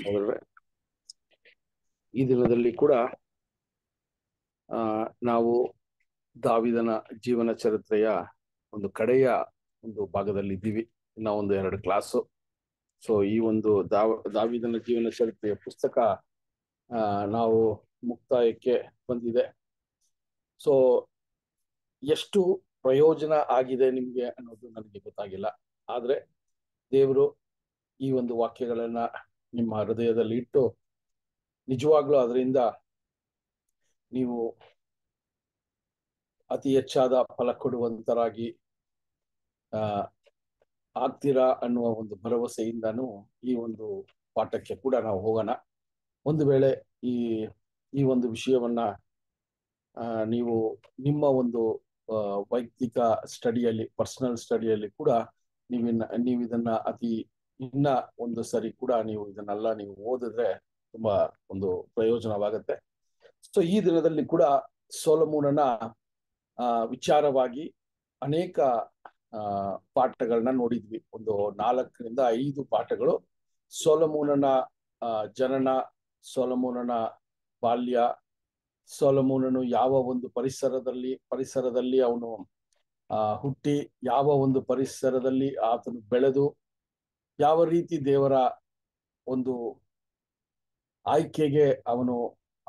ಸಹೋದರರೇ ಈ ದಿನದಲ್ಲಿ ಕೂಡ ಆ ನಾವು ದಾವಿದನ ಜೀವನ ಚರಿತ್ರೆಯ ಒಂದು ಕಡೆಯ ಒಂದು ಭಾಗದಲ್ಲಿ ಇದ್ದೀವಿ ಇನ್ನ ಒಂದು ಎರಡು ಕ್ಲಾಸು ಸೊ ಈ ಒಂದು ದಾವ ದಾವಿದನ ಜೀವನ ಚರಿತ್ರೆಯ ಪುಸ್ತಕ ನಾವು ಮುಕ್ತಾಯಕ್ಕೆ ಬಂದಿದೆ ಸೊ ಎಷ್ಟು ಪ್ರಯೋಜನ ಆಗಿದೆ ನಿಮಗೆ ಅನ್ನೋದು ನನಗೆ ಗೊತ್ತಾಗಿಲ್ಲ ಆದ್ರೆ ದೇವರು ಈ ಒಂದು ವಾಕ್ಯಗಳನ್ನ ನಿಮ್ಮ ಹೃದಯದಲ್ಲಿ ಇಟ್ಟು ನಿಜವಾಗ್ಲೂ ಅದರಿಂದ ನೀವು ಅತಿ ಹೆಚ್ಚಾದ ಫಲ ಕೊಡುವಂತರಾಗಿ ಆಗ್ತೀರಾ ಅನ್ನುವ ಒಂದು ಭರವಸೆಯಿಂದನೂ ಈ ಒಂದು ಪಾಠಕ್ಕೆ ಕೂಡ ನಾವು ಹೋಗೋಣ ಒಂದು ವೇಳೆ ಈ ಈ ಒಂದು ವಿಷಯವನ್ನ ನೀವು ನಿಮ್ಮ ಒಂದು ವೈಯಕ್ತಿಕ ಸ್ಟಡಿಯಲ್ಲಿ ಪರ್ಸನಲ್ ಸ್ಟಡಿಯಲ್ಲಿ ಕೂಡ ನೀವಿನ್ನ ಇದನ್ನ ಅತಿ ಇನ್ನ ಒಂದು ಸರಿ ಕೂಡ ನೀವು ಇದನ್ನೆಲ್ಲ ನೀವು ಓದಿದ್ರೆ ತುಂಬಾ ಒಂದು ಪ್ರಯೋಜನವಾಗತ್ತೆ ಸೊ ಈ ದಿನದಲ್ಲಿ ಕೂಡ ಸೋಲಮೂನನ ವಿಚಾರವಾಗಿ ಅನೇಕ ಪಾಠಗಳನ್ನ ನೋಡಿದ್ವಿ ಒಂದು ನಾಲ್ಕರಿಂದ ಐದು ಪಾಠಗಳು ಸೋಲಮೂನನ ಜನನ ಸೋಲಮೂನನ ಬಾಲ್ಯ ಸೋಲಮೂನನು ಯಾವ ಒಂದು ಪರಿಸರದಲ್ಲಿ ಪರಿಸರದಲ್ಲಿ ಅವನು ಹುಟ್ಟಿ ಯಾವ ಒಂದು ಪರಿಸರದಲ್ಲಿ ಆತನು ಬೆಳೆದು ಯಾವ ರೀತಿ ದೇವರ ಒಂದು ಆಯ್ಕೆಗೆ ಅವನು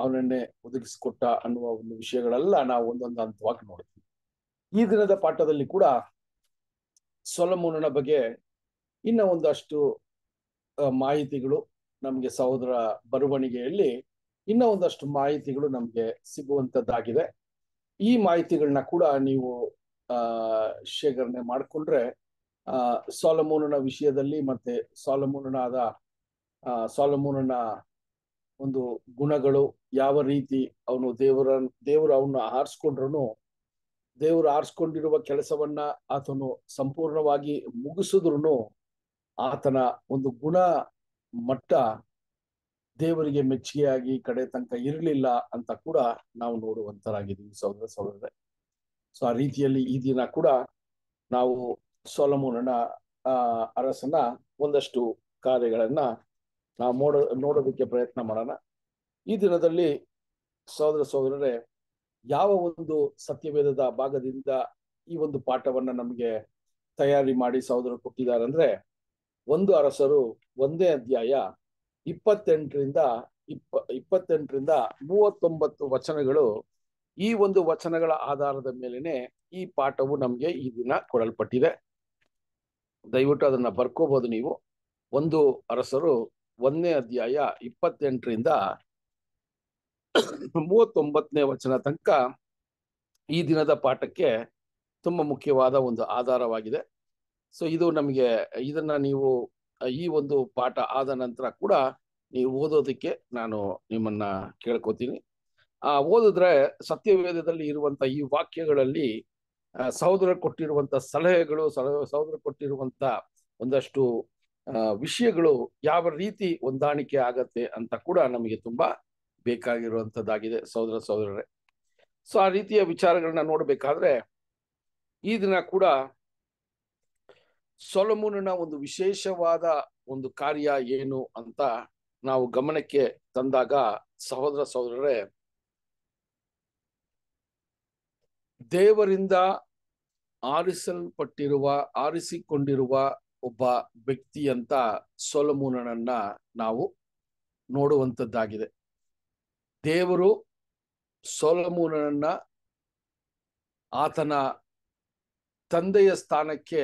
ಅವನನ್ನೇ ಒದಗಿಸಿಕೊಟ್ಟ ಅನ್ನುವ ಒಂದು ವಿಷಯಗಳೆಲ್ಲ ನಾವು ಒಂದೊಂದು ಹಂತವಾಗಿ ನೋಡ್ತೀವಿ ಈ ದಿನದ ಪಾಠದಲ್ಲಿ ಕೂಡ ಸೊಲಮೂನನ ಬಗ್ಗೆ ಇನ್ನ ಒಂದಷ್ಟು ಮಾಹಿತಿಗಳು ನಮಗೆ ಸಹೋದರ ಬರವಣಿಗೆಯಲ್ಲಿ ಇನ್ನ ಒಂದಷ್ಟು ಮಾಹಿತಿಗಳು ನಮಗೆ ಸಿಗುವಂತದ್ದಾಗಿದೆ ಈ ಮಾಹಿತಿಗಳನ್ನ ಕೂಡ ನೀವು ಶೇಖರಣೆ ಮಾಡಿಕೊಂಡ್ರೆ ಆ ವಿಷಯದಲ್ಲಿ ಮತ್ತೆ ಸಾಲಮೋನನಾದ ಆ ಒಂದು ಗುಣಗಳು ಯಾವ ರೀತಿ ಅವನು ದೇವರ ದೇವರು ಅವನ್ನ ಆರಿಸ್ಕೊಂಡ್ರು ದೇವರು ಆರಿಸ್ಕೊಂಡಿರುವ ಕೆಲಸವನ್ನ ಆತನು ಸಂಪೂರ್ಣವಾಗಿ ಮುಗಿಸಿದ್ರು ಆತನ ಒಂದು ಗುಣ ಮಟ್ಟ ದೇವರಿಗೆ ಮೆಚ್ಚುಗೆಯಾಗಿ ಕಡೆ ತನಕ ಇರಲಿಲ್ಲ ಅಂತ ಕೂಡ ನಾವು ನೋಡುವಂತರಾಗಿದ್ದೀವಿ ಸಹೋದರ ಸಹೋದರರೇ ಸೊ ಆ ರೀತಿಯಲ್ಲಿ ಈ ದಿನ ಕೂಡ ನಾವು ಆ ಅರಸನ ಒಂದಷ್ಟು ಕಾರ್ಯಗಳನ್ನ ನಾವು ನೋಡ ನೋಡೋದಕ್ಕೆ ಪ್ರಯತ್ನ ಮಾಡೋಣ ಈ ದಿನದಲ್ಲಿ ಸಹೋದರ ಸಹೋದರರೇ ಯಾವ ಒಂದು ಸತ್ಯವೇದದ ಭಾಗದಿಂದ ಈ ಒಂದು ಪಾಠವನ್ನ ನಮಗೆ ತಯಾರಿ ಮಾಡಿ ಸಹೋದರರು ಕೊಟ್ಟಿದ್ದಾರೆ ಅಂದ್ರೆ ಒಂದು ಅರಸರು ಒಂದೇ ಅಧ್ಯಾಯ ಇಪ್ಪತ್ತೆಂಟರಿಂದ ಇಪ್ಪ ಇಪ್ಪತ್ತೆಂಟರಿಂದ ಮೂವತ್ತೊಂಬತ್ತು ವಚನಗಳು ಈ ಒಂದು ವಚನಗಳ ಆಧಾರದ ಮೇಲೇನೆ ಈ ಪಾಠವು ನಮಗೆ ಈ ದಿನ ಕೊಡಲ್ಪಟ್ಟಿದೆ ದಯವಿಟ್ಟು ಅದನ್ನ ಬರ್ಕೋಬಹುದು ನೀವು ಒಂದು ಅರಸರು ಒಂದನೇ ಅಧ್ಯಾಯ ಇಪ್ಪತ್ತೆಂಟರಿಂದ ಮೂವತ್ತೊಂಬತ್ತನೇ ವಚನ ತನಕ ಈ ದಿನದ ಪಾಠಕ್ಕೆ ತುಂಬ ಮುಖ್ಯವಾದ ಒಂದು ಆಧಾರವಾಗಿದೆ ಸೊ ಇದು ನಮಗೆ ಇದನ್ನ ನೀವು ಈ ಒಂದು ಪಾಠ ಆದ ನಂತರ ಕೂಡ ನೀವು ಓದೋದಕ್ಕೆ ನಾನು ನಿಮ್ಮನ್ನ ಕೇಳ್ಕೊತೀನಿ ಆ ಓದಿದ್ರೆ ಸತ್ಯವೇದದಲ್ಲಿ ಇರುವಂತಹ ಈ ವಾಕ್ಯಗಳಲ್ಲಿ ಸಹೋದರ ಕೊಟ್ಟಿರುವಂತ ಸಲಹೆಗಳು ಸಹೋದರ ಕೊಟ್ಟಿರುವಂತ ಒಂದಷ್ಟು ವಿಷಯಗಳು ಯಾವ ರೀತಿ ಹೊಂದಾಣಿಕೆ ಆಗತ್ತೆ ಅಂತ ಕೂಡ ನಮಗೆ ತುಂಬಾ ಬೇಕಾಗಿರುವಂತದ್ದಾಗಿದೆ ಸಹೋದರ ಸಹೋದರರೇ ಸೊ ಆ ರೀತಿಯ ವಿಚಾರಗಳನ್ನ ನೋಡಬೇಕಾದ್ರೆ ಈ ದಿನ ಕೂಡ ಸೊಲಮೂನನ ಒಂದು ವಿಶೇಷವಾದ ಒಂದು ಕಾರ್ಯ ಏನು ಅಂತ ನಾವು ಗಮನಕ್ಕೆ ತಂದಾಗ ಸಹೋದರ ಸಹೋದರರೇ ದೇವರಿಂದ ಆರಿಸಲ್ಪಟ್ಟಿರುವ ಆರಿಸಿಕೊಂಡಿರುವ ಒಬ್ಬ ವ್ಯಕ್ತಿ ಅಂತ ಸೊಲಮೂನನನ್ನ ನಾವು ನೋಡುವಂಥದ್ದಾಗಿದೆ ದೇವರು ಸೋಲಮೂನನ್ನ ಆತನ ತಂದೆಯ ಸ್ಥಾನಕ್ಕೆ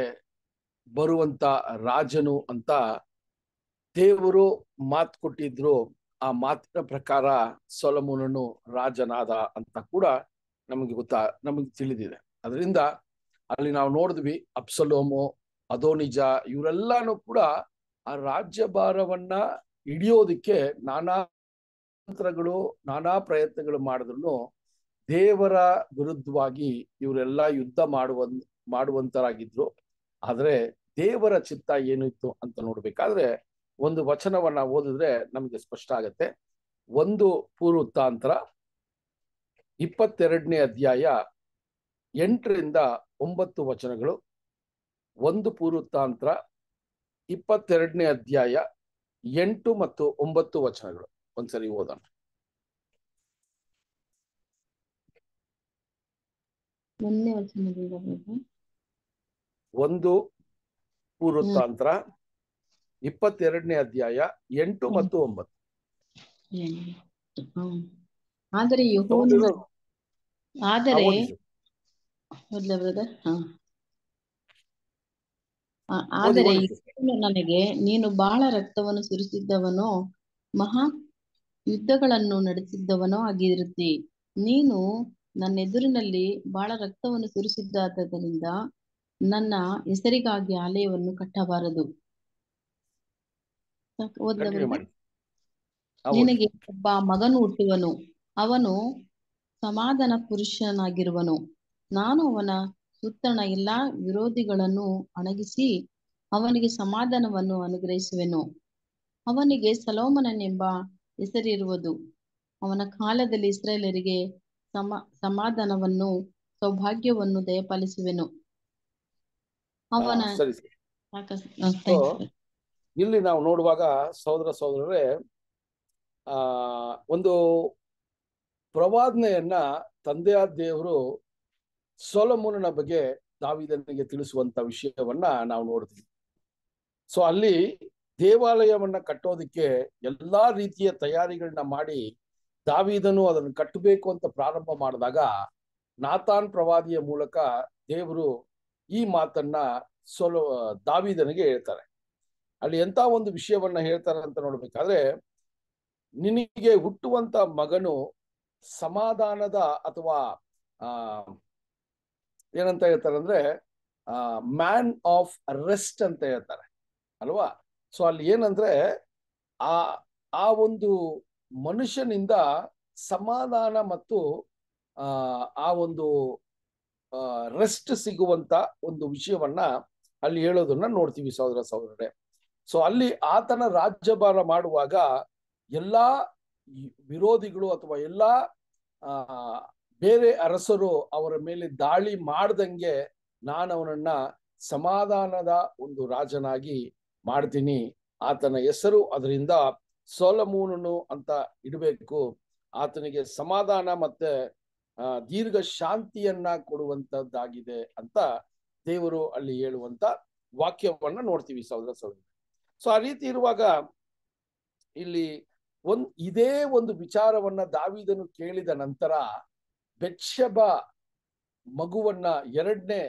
ಬರುವಂತ ರಾಜನು ಅಂತ ದೇವರು ಮಾತು ಕೊಟ್ಟಿದ್ರು ಆ ಮಾತಿನ ಪ್ರಕಾರ ಸೊಲಮೂನನು ರಾಜನಾದ ಅಂತ ಕೂಡ ನಮಗೆ ಗೊತ್ತಾ ನಮಗೆ ತಿಳಿದಿದೆ ಅದರಿಂದ ಅಲ್ಲಿ ನಾವು ನೋಡಿದ್ವಿ ಅಪ್ಸಲೋಮು ಅದೋನಿಜ ಇವರೆಲ್ಲಾನು ಕೂಡ ಆ ರಾಜ್ಯ ಭಾರವನ್ನ ಹಿಡಿಯೋದಕ್ಕೆ ನಾನಾ ತಂತ್ರಗಳು ನಾನಾ ಪ್ರಯತ್ನಗಳು ಮಾಡಿದ್ರು ದೇವರ ವಿರುದ್ಧವಾಗಿ ಇವರೆಲ್ಲ ಯುದ್ಧ ಮಾಡುವ ಮಾಡುವಂತರಾಗಿದ್ರು ಆದರೆ ದೇವರ ಚಿತ್ತ ಏನಿತ್ತು ಅಂತ ನೋಡ್ಬೇಕಾದ್ರೆ ಒಂದು ವಚನವನ್ನ ಓದಿದ್ರೆ ನಮಗೆ ಸ್ಪಷ್ಟ ಆಗತ್ತೆ ಒಂದು ಪೂರ್ವೃತ್ತಾಂತರ ಇಪ್ಪತ್ತೆರಡನೇ ಅಧ್ಯಾಯ ಎಂಟರಿಂದ ಒಂಬತ್ತು ವಚನಗಳು ಒಂದು ಪೂರ್ವತಾಂತ್ರ ಇಪ್ಪತ್ತೆರಡನೇ ಅಧ್ಯಾಯ ಎಂಟು ಮತ್ತು ಒಂಬತ್ತು ವಚನಗಳು ಒಂದ್ಸರಿ ಓದೋಣ ಒಂದು ಪೂರ್ವತಾಂತ್ರ ಇಪ್ಪತ್ತೆರಡನೇ ಅಧ್ಯಾಯ ಎಂಟು ಮತ್ತು ಒಂಬತ್ತು ಆದರೆ ಯಹೋವನು ಆದರೆ ಆದರೆ ನನಗೆ ನೀನು ಬಹಳ ರಕ್ತವನ್ನು ಸುರಿಸಿದ್ದವನೋ ಮಹಾ ಯುದ್ಧಗಳನ್ನು ನಡೆಸಿದ್ದವನೋ ಆಗಿರುತ್ತಿ ನೀನು ನನ್ನ ಎದುರಿನಲ್ಲಿ ಬಹಳ ರಕ್ತವನ್ನು ಸುರಿಸಿದ್ದಾದ್ದರಿಂದ ನನ್ನ ಹೆಸರಿಗಾಗಿ ಆಲಯವನ್ನು ಕಟ್ಟಬಾರದು ನಿನಗೆ ಒಬ್ಬ ಮಗನು ಹುಟ್ಟುವನು ಅವನು ಸಮಾಧಾನ ಪುರುಷನಾಗಿರುವನು ನಾನು ಅವನ ಸುತ್ತಣ ಎಲ್ಲಾ ವಿರೋಧಿಗಳನ್ನು ಅಣಗಿಸಿ ಅವನಿಗೆ ಸಮಾಧಾನವನ್ನು ಅನುಗ್ರಹಿಸುವೆನು ಅವನಿಗೆ ಸಲೋಮನನೆಂಬ ಹೆಸರಿರುವುದು ಅವನ ಕಾಲದಲ್ಲಿ ಇಸ್ರೇಲರಿಗೆ ಸಮ ಸಮಾಧಾನವನ್ನು ಸೌಭಾಗ್ಯವನ್ನು ದಯಪಾಲಿಸುವೆನು ಅವನ ಇಲ್ಲಿ ನಾವು ನೋಡುವಾಗ ಸಹೋದರ ಸಹೋದರರೇ ಆ ಒಂದು ಪ್ರವಾದನೆಯನ್ನ ತಂದೆಯ ದೇವರು ಸೊಲಮೂಲನ ಬಗ್ಗೆ ದಾವಿದನಿಗೆ ತಿಳಿಸುವಂತ ವಿಷಯವನ್ನ ನಾವು ನೋಡ್ತೀವಿ ಸೊ ಅಲ್ಲಿ ದೇವಾಲಯವನ್ನ ಕಟ್ಟೋದಕ್ಕೆ ಎಲ್ಲಾ ರೀತಿಯ ತಯಾರಿಗಳನ್ನ ಮಾಡಿ ದಾವಿದನು ಅದನ್ನು ಕಟ್ಟಬೇಕು ಅಂತ ಪ್ರಾರಂಭ ಮಾಡಿದಾಗ ನಾತಾನ್ ಪ್ರವಾದಿಯ ಮೂಲಕ ದೇವರು ಈ ಮಾತನ್ನ ಸೊಲೋ ದಾವಿದನಿಗೆ ಹೇಳ್ತಾರೆ ಅಲ್ಲಿ ಎಂತ ಒಂದು ವಿಷಯವನ್ನ ಹೇಳ್ತಾರೆ ಅಂತ ನೋಡ್ಬೇಕಾದ್ರೆ ನಿನಗೆ ಹುಟ್ಟುವಂತ ಮಗನು ಸಮಾಧಾನದ ಅಥವಾ ಏನಂತ ಹೇಳ್ತಾರೆ ಅಂದ್ರೆ ಮ್ಯಾನ್ ಆಫ್ ರೆಸ್ಟ್ ಅಂತ ಹೇಳ್ತಾರೆ ಅಲ್ವಾ ಸೊ ಅಲ್ಲಿ ಏನಂದ್ರೆ ಆ ಆ ಒಂದು ಮನುಷ್ಯನಿಂದ ಸಮಾಧಾನ ಮತ್ತು ಆ ಒಂದು ರೆಸ್ಟ್ ಸಿಗುವಂತ ಒಂದು ವಿಷಯವನ್ನ ಅಲ್ಲಿ ಹೇಳೋದನ್ನ ನೋಡ್ತೀವಿ ಸಹೋದರ ಸಹೋದರೇ ಸೊ ಅಲ್ಲಿ ಆತನ ರಾಜ್ಯಭಾರ ಮಾಡುವಾಗ ಎಲ್ಲಾ ವಿರೋಧಿಗಳು ಅಥವಾ ಎಲ್ಲ ಬೇರೆ ಅರಸರು ಅವರ ಮೇಲೆ ದಾಳಿ ಮಾಡ್ದಂಗೆ ನಾನು ಅವನನ್ನ ಸಮಾಧಾನದ ಒಂದು ರಾಜನಾಗಿ ಮಾಡ್ತೀನಿ ಆತನ ಹೆಸರು ಅದರಿಂದ ಸೋಲಮೂನನು ಅಂತ ಇಡಬೇಕು ಆತನಿಗೆ ಸಮಾಧಾನ ಮತ್ತೆ ದೀರ್ಘ ಶಾಂತಿಯನ್ನ ಕೊಡುವಂತದ್ದಾಗಿದೆ ಅಂತ ದೇವರು ಅಲ್ಲಿ ಹೇಳುವಂತ ವಾಕ್ಯವನ್ನ ನೋಡ್ತೀವಿ ಸಹೋದರ ಸಹೋದರಿ ಸೊ ಆ ರೀತಿ ಇರುವಾಗ ಇಲ್ಲಿ ಒಂದ್ ಇದೇ ಒಂದು ವಿಚಾರವನ್ನ ದಾವಿದನು ಕೇಳಿದ ನಂತರ ಬೆಚ್ಚಬ ಮಗುವನ್ನ ಎರಡನೇ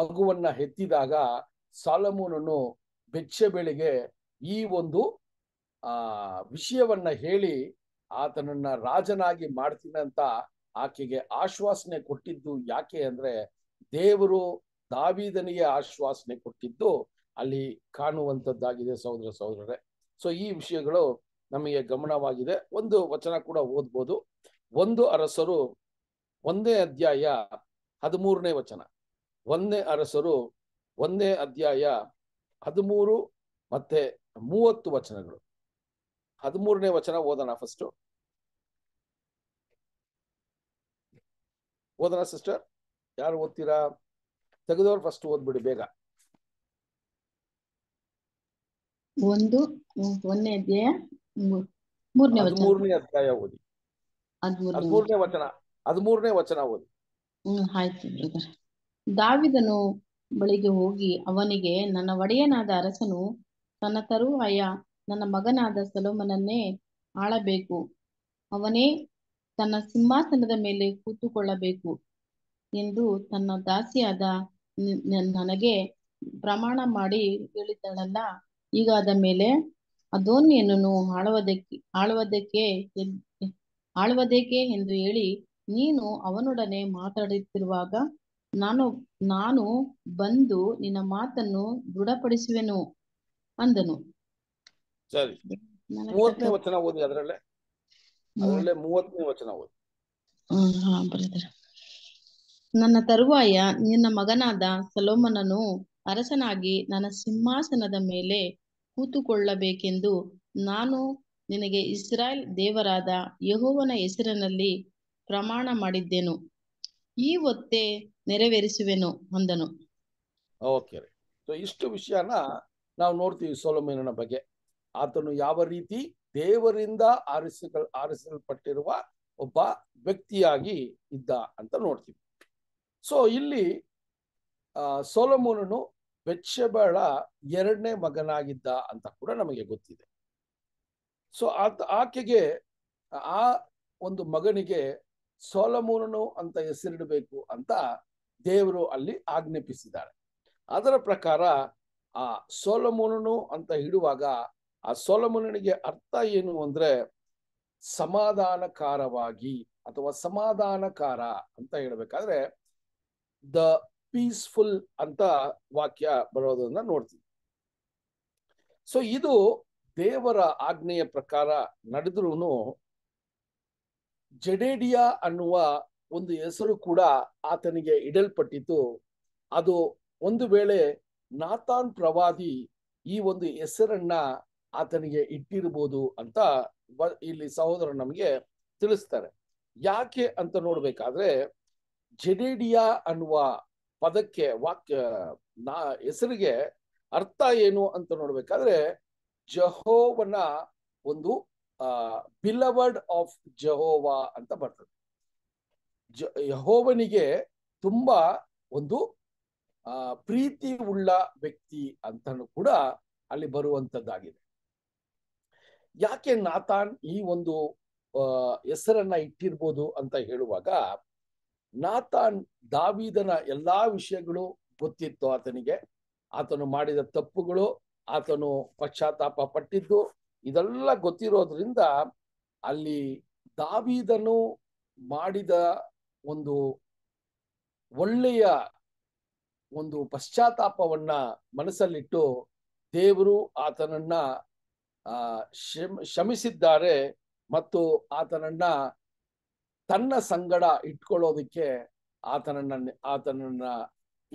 ಮಗುವನ್ನ ಹೆತ್ತಿದಾಗ ಸಾಲಮೂನನು ಬೆಚ್ಚಬೆಳಿಗೆ ಈ ಒಂದು ಆ ವಿಷಯವನ್ನ ಹೇಳಿ ಆತನನ್ನ ರಾಜನಾಗಿ ಮಾಡ್ತೀನಂತ ಅಂತ ಆಕೆಗೆ ಆಶ್ವಾಸನೆ ಕೊಟ್ಟಿದ್ದು ಯಾಕೆ ಅಂದ್ರೆ ದೇವರು ದಾವಿದನಿಗೆ ಆಶ್ವಾಸನೆ ಕೊಟ್ಟಿದ್ದು ಅಲ್ಲಿ ಕಾಣುವಂಥದ್ದಾಗಿದೆ ಸಹೋದರ ಸಹೋದರರೇ ಸೊ ಈ ವಿಷಯಗಳು ನಮಗೆ ಗಮನವಾಗಿದೆ ಒಂದು ವಚನ ಕೂಡ ಓದ್ಬೋದು ಒಂದು ಅರಸರು ಒಂದೇ ಅಧ್ಯಾಯ ಹದಿಮೂರನೇ ವಚನ ಒಂದೇ ಅರಸರು ಒಂದೇ ಅಧ್ಯಾಯ ಹದಿಮೂರು ಮತ್ತೆ ಮೂವತ್ತು ವಚನಗಳು ಹದಿಮೂರನೇ ವಚನ ಓದೋಣ ಫಸ್ಟ್ ಓದೋಣ ಸಿಸ್ಟರ್ ಯಾರು ಓದ್ತೀರಾ ತೆಗೆದವ್ರು ಫಸ್ಟ್ ಓದ್ಬಿಡಿ ಬೇಗ ಒಂದು ಒಂದನೇ ಅಧ್ಯಾಯ ಮೂರನೇ ಅಧ್ಯಾಯ ಓದಿ ಹದಿಮೂರನೇ ವಚನ ಹದಿಮೂರನೇ ವಚನ ಓದಿ ದಾವಿದನು ಬಳಿಗೆ ಹೋಗಿ ಅವನಿಗೆ ನನ್ನ ಒಡೆಯನಾದ ಅರಸನು ತನ್ನ ತರುವಾಯ ನನ್ನ ಮಗನಾದ ಸಲೋಮನನ್ನೇ ಆಳಬೇಕು ಅವನೇ ತನ್ನ ಸಿಂಹಾಸನದ ಮೇಲೆ ಕೂತುಕೊಳ್ಳಬೇಕು ಎಂದು ತನ್ನ ದಾಸಿಯಾದ ನನಗೆ ಪ್ರಮಾಣ ಮಾಡಿ ಹೇಳಿದ್ದಾಳಲ್ಲ ಈಗ ಅದ ಮೇಲೆ ಅದೋನ್ಯನನ್ನು ಆಳುವುದಕ್ಕೆ ಆಳುವುದಕ್ಕೆ ಆಳುವುದೇಕೆ ಎಂದು ಹೇಳಿ ನೀನು ಅವನೊಡನೆ ಮಾತಾಡುತ್ತಿರುವಾಗ ನಾನು ನಾನು ಬಂದು ನಿನ್ನ ಮಾತನ್ನು ದೃಢಪಡಿಸುವೆನು ಅಂದನು ಸರಿ ಮೂವತ್ತನೇ ವಚನ ಓದಿ ಅದರಲ್ಲೇ ಅದರಲ್ಲೇ ಮೂವತ್ತನೇ ವಚನ ಓದಿ ನನ್ನ ತರುವಾಯ ನಿನ್ನ ಮಗನಾದ ಸಲೋಮನನು ಅರಸನಾಗಿ ನನ್ನ ಸಿಂಹಾಸನದ ಮೇಲೆ ಕೂತುಕೊಳ್ಳಬೇಕೆಂದು ನಾನು ನಿನಗೆ ಇಸ್ರಾಯೇಲ್ ದೇವರಾದ ಯಹೋವನ ಹೆಸರಿನಲ್ಲಿ ಪ್ರಮಾಣ ಮಾಡಿದ್ದೇನು ಈ ಒತ್ತೆ ನೆರವೇರಿಸುವೆನು ಅಂದನು ಓಕೆ ಇಷ್ಟು ವಿಷಯನ ನಾವು ನೋಡ್ತೀವಿ ಸೋಲೋಮೇನನ ಬಗ್ಗೆ ಆತನು ಯಾವ ರೀತಿ ದೇವರಿಂದ ಆರಿಸ ಆರಿಸಲ್ಪಟ್ಟಿರುವ ಒಬ್ಬ ವ್ಯಕ್ತಿಯಾಗಿ ಇದ್ದ ಅಂತ ನೋಡ್ತೀವಿ ಸೊ ಇಲ್ಲಿ ಸೋಲಮೋನನು ವೆಚ್ಚಬಳ ಎರಡನೇ ಮಗನಾಗಿದ್ದ ಅಂತ ಕೂಡ ನಮಗೆ ಗೊತ್ತಿದೆ ಸೊ ಆತ ಆಕೆಗೆ ಆ ಒಂದು ಮಗನಿಗೆ ಸೋಲಮೂರನು ಅಂತ ಹೆಸರಿಡಬೇಕು ಅಂತ ದೇವರು ಅಲ್ಲಿ ಆಜ್ಞಾಪಿಸಿದ್ದಾರೆ ಅದರ ಪ್ರಕಾರ ಆ ಸೋಲಮೂರನು ಅಂತ ಇಡುವಾಗ ಆ ಸೋಲಮೂರನಿಗೆ ಅರ್ಥ ಏನು ಅಂದ್ರೆ ಸಮಾಧಾನಕಾರವಾಗಿ ಅಥವಾ ಸಮಾಧಾನಕಾರ ಅಂತ ಹೇಳಬೇಕಾದ್ರೆ ದ ಪೀಸ್ಫುಲ್ ಅಂತ ವಾಕ್ಯ ಬರೋದನ್ನ ನೋಡ್ತೀವಿ ಸೊ ಇದು ದೇವರ ಆಜ್ಞೆಯ ಪ್ರಕಾರ ನಡೆದ್ರೂ ಜಡೇಡಿಯಾ ಅನ್ನುವ ಒಂದು ಹೆಸರು ಕೂಡ ಆತನಿಗೆ ಇಡಲ್ಪಟ್ಟಿತು ಅದು ಒಂದು ವೇಳೆ ನಾತಾನ್ ಪ್ರವಾದಿ ಈ ಒಂದು ಹೆಸರನ್ನ ಆತನಿಗೆ ಇಟ್ಟಿರ್ಬೋದು ಅಂತ ಇಲ್ಲಿ ಸಹೋದರ ನಮಗೆ ತಿಳಿಸ್ತಾರೆ ಯಾಕೆ ಅಂತ ನೋಡ್ಬೇಕಾದ್ರೆ ಜಡೇಡಿಯಾ ಅನ್ನುವ ಪದಕ್ಕೆ ವಾಕ್ಯ ನಾ ಹೆಸರಿಗೆ ಅರ್ಥ ಏನು ಅಂತ ನೋಡ್ಬೇಕಾದ್ರೆ ಜಹೋವನ ಒಂದು ಬಿಲವರ್ಡ್ ಆಫ್ ಜಹೋವಾ ಅಂತ ಬರ್ತದೆ ಜ ಯಹೋವನಿಗೆ ತುಂಬಾ ಒಂದು ಪ್ರೀತಿ ಉಳ್ಳ ವ್ಯಕ್ತಿ ಅಂತ ಕೂಡ ಅಲ್ಲಿ ಬರುವಂತದ್ದಾಗಿದೆ ಯಾಕೆ ನಾತಾನ್ ಈ ಒಂದು ಹೆಸರನ್ನ ಇಟ್ಟಿರ್ಬೋದು ಅಂತ ಹೇಳುವಾಗ ನಾತಾನ್ ದಾವೀದನ ಎಲ್ಲಾ ವಿಷಯಗಳು ಗೊತ್ತಿತ್ತು ಆತನಿಗೆ ಆತನು ಮಾಡಿದ ತಪ್ಪುಗಳು ಆತನು ಪಶ್ಚಾತ್ತಾಪ ಪಟ್ಟಿದ್ದು ಇದೆಲ್ಲ ಗೊತ್ತಿರೋದ್ರಿಂದ ಅಲ್ಲಿ ದಾವೀದನು ಮಾಡಿದ ಒಂದು ಒಳ್ಳೆಯ ಒಂದು ಪಶ್ಚಾತ್ತಾಪವನ್ನ ಮನಸ್ಸಲ್ಲಿಟ್ಟು ದೇವರು ಆತನನ್ನ ಶ್ರಮಿಸಿದ್ದಾರೆ ಮತ್ತು ಆತನನ್ನ ತನ್ನ ಸಂಗಡ ಇಟ್ಕೊಳ್ಳೋದಕ್ಕೆ ಆತನನ್ನ ಆತನನ್ನ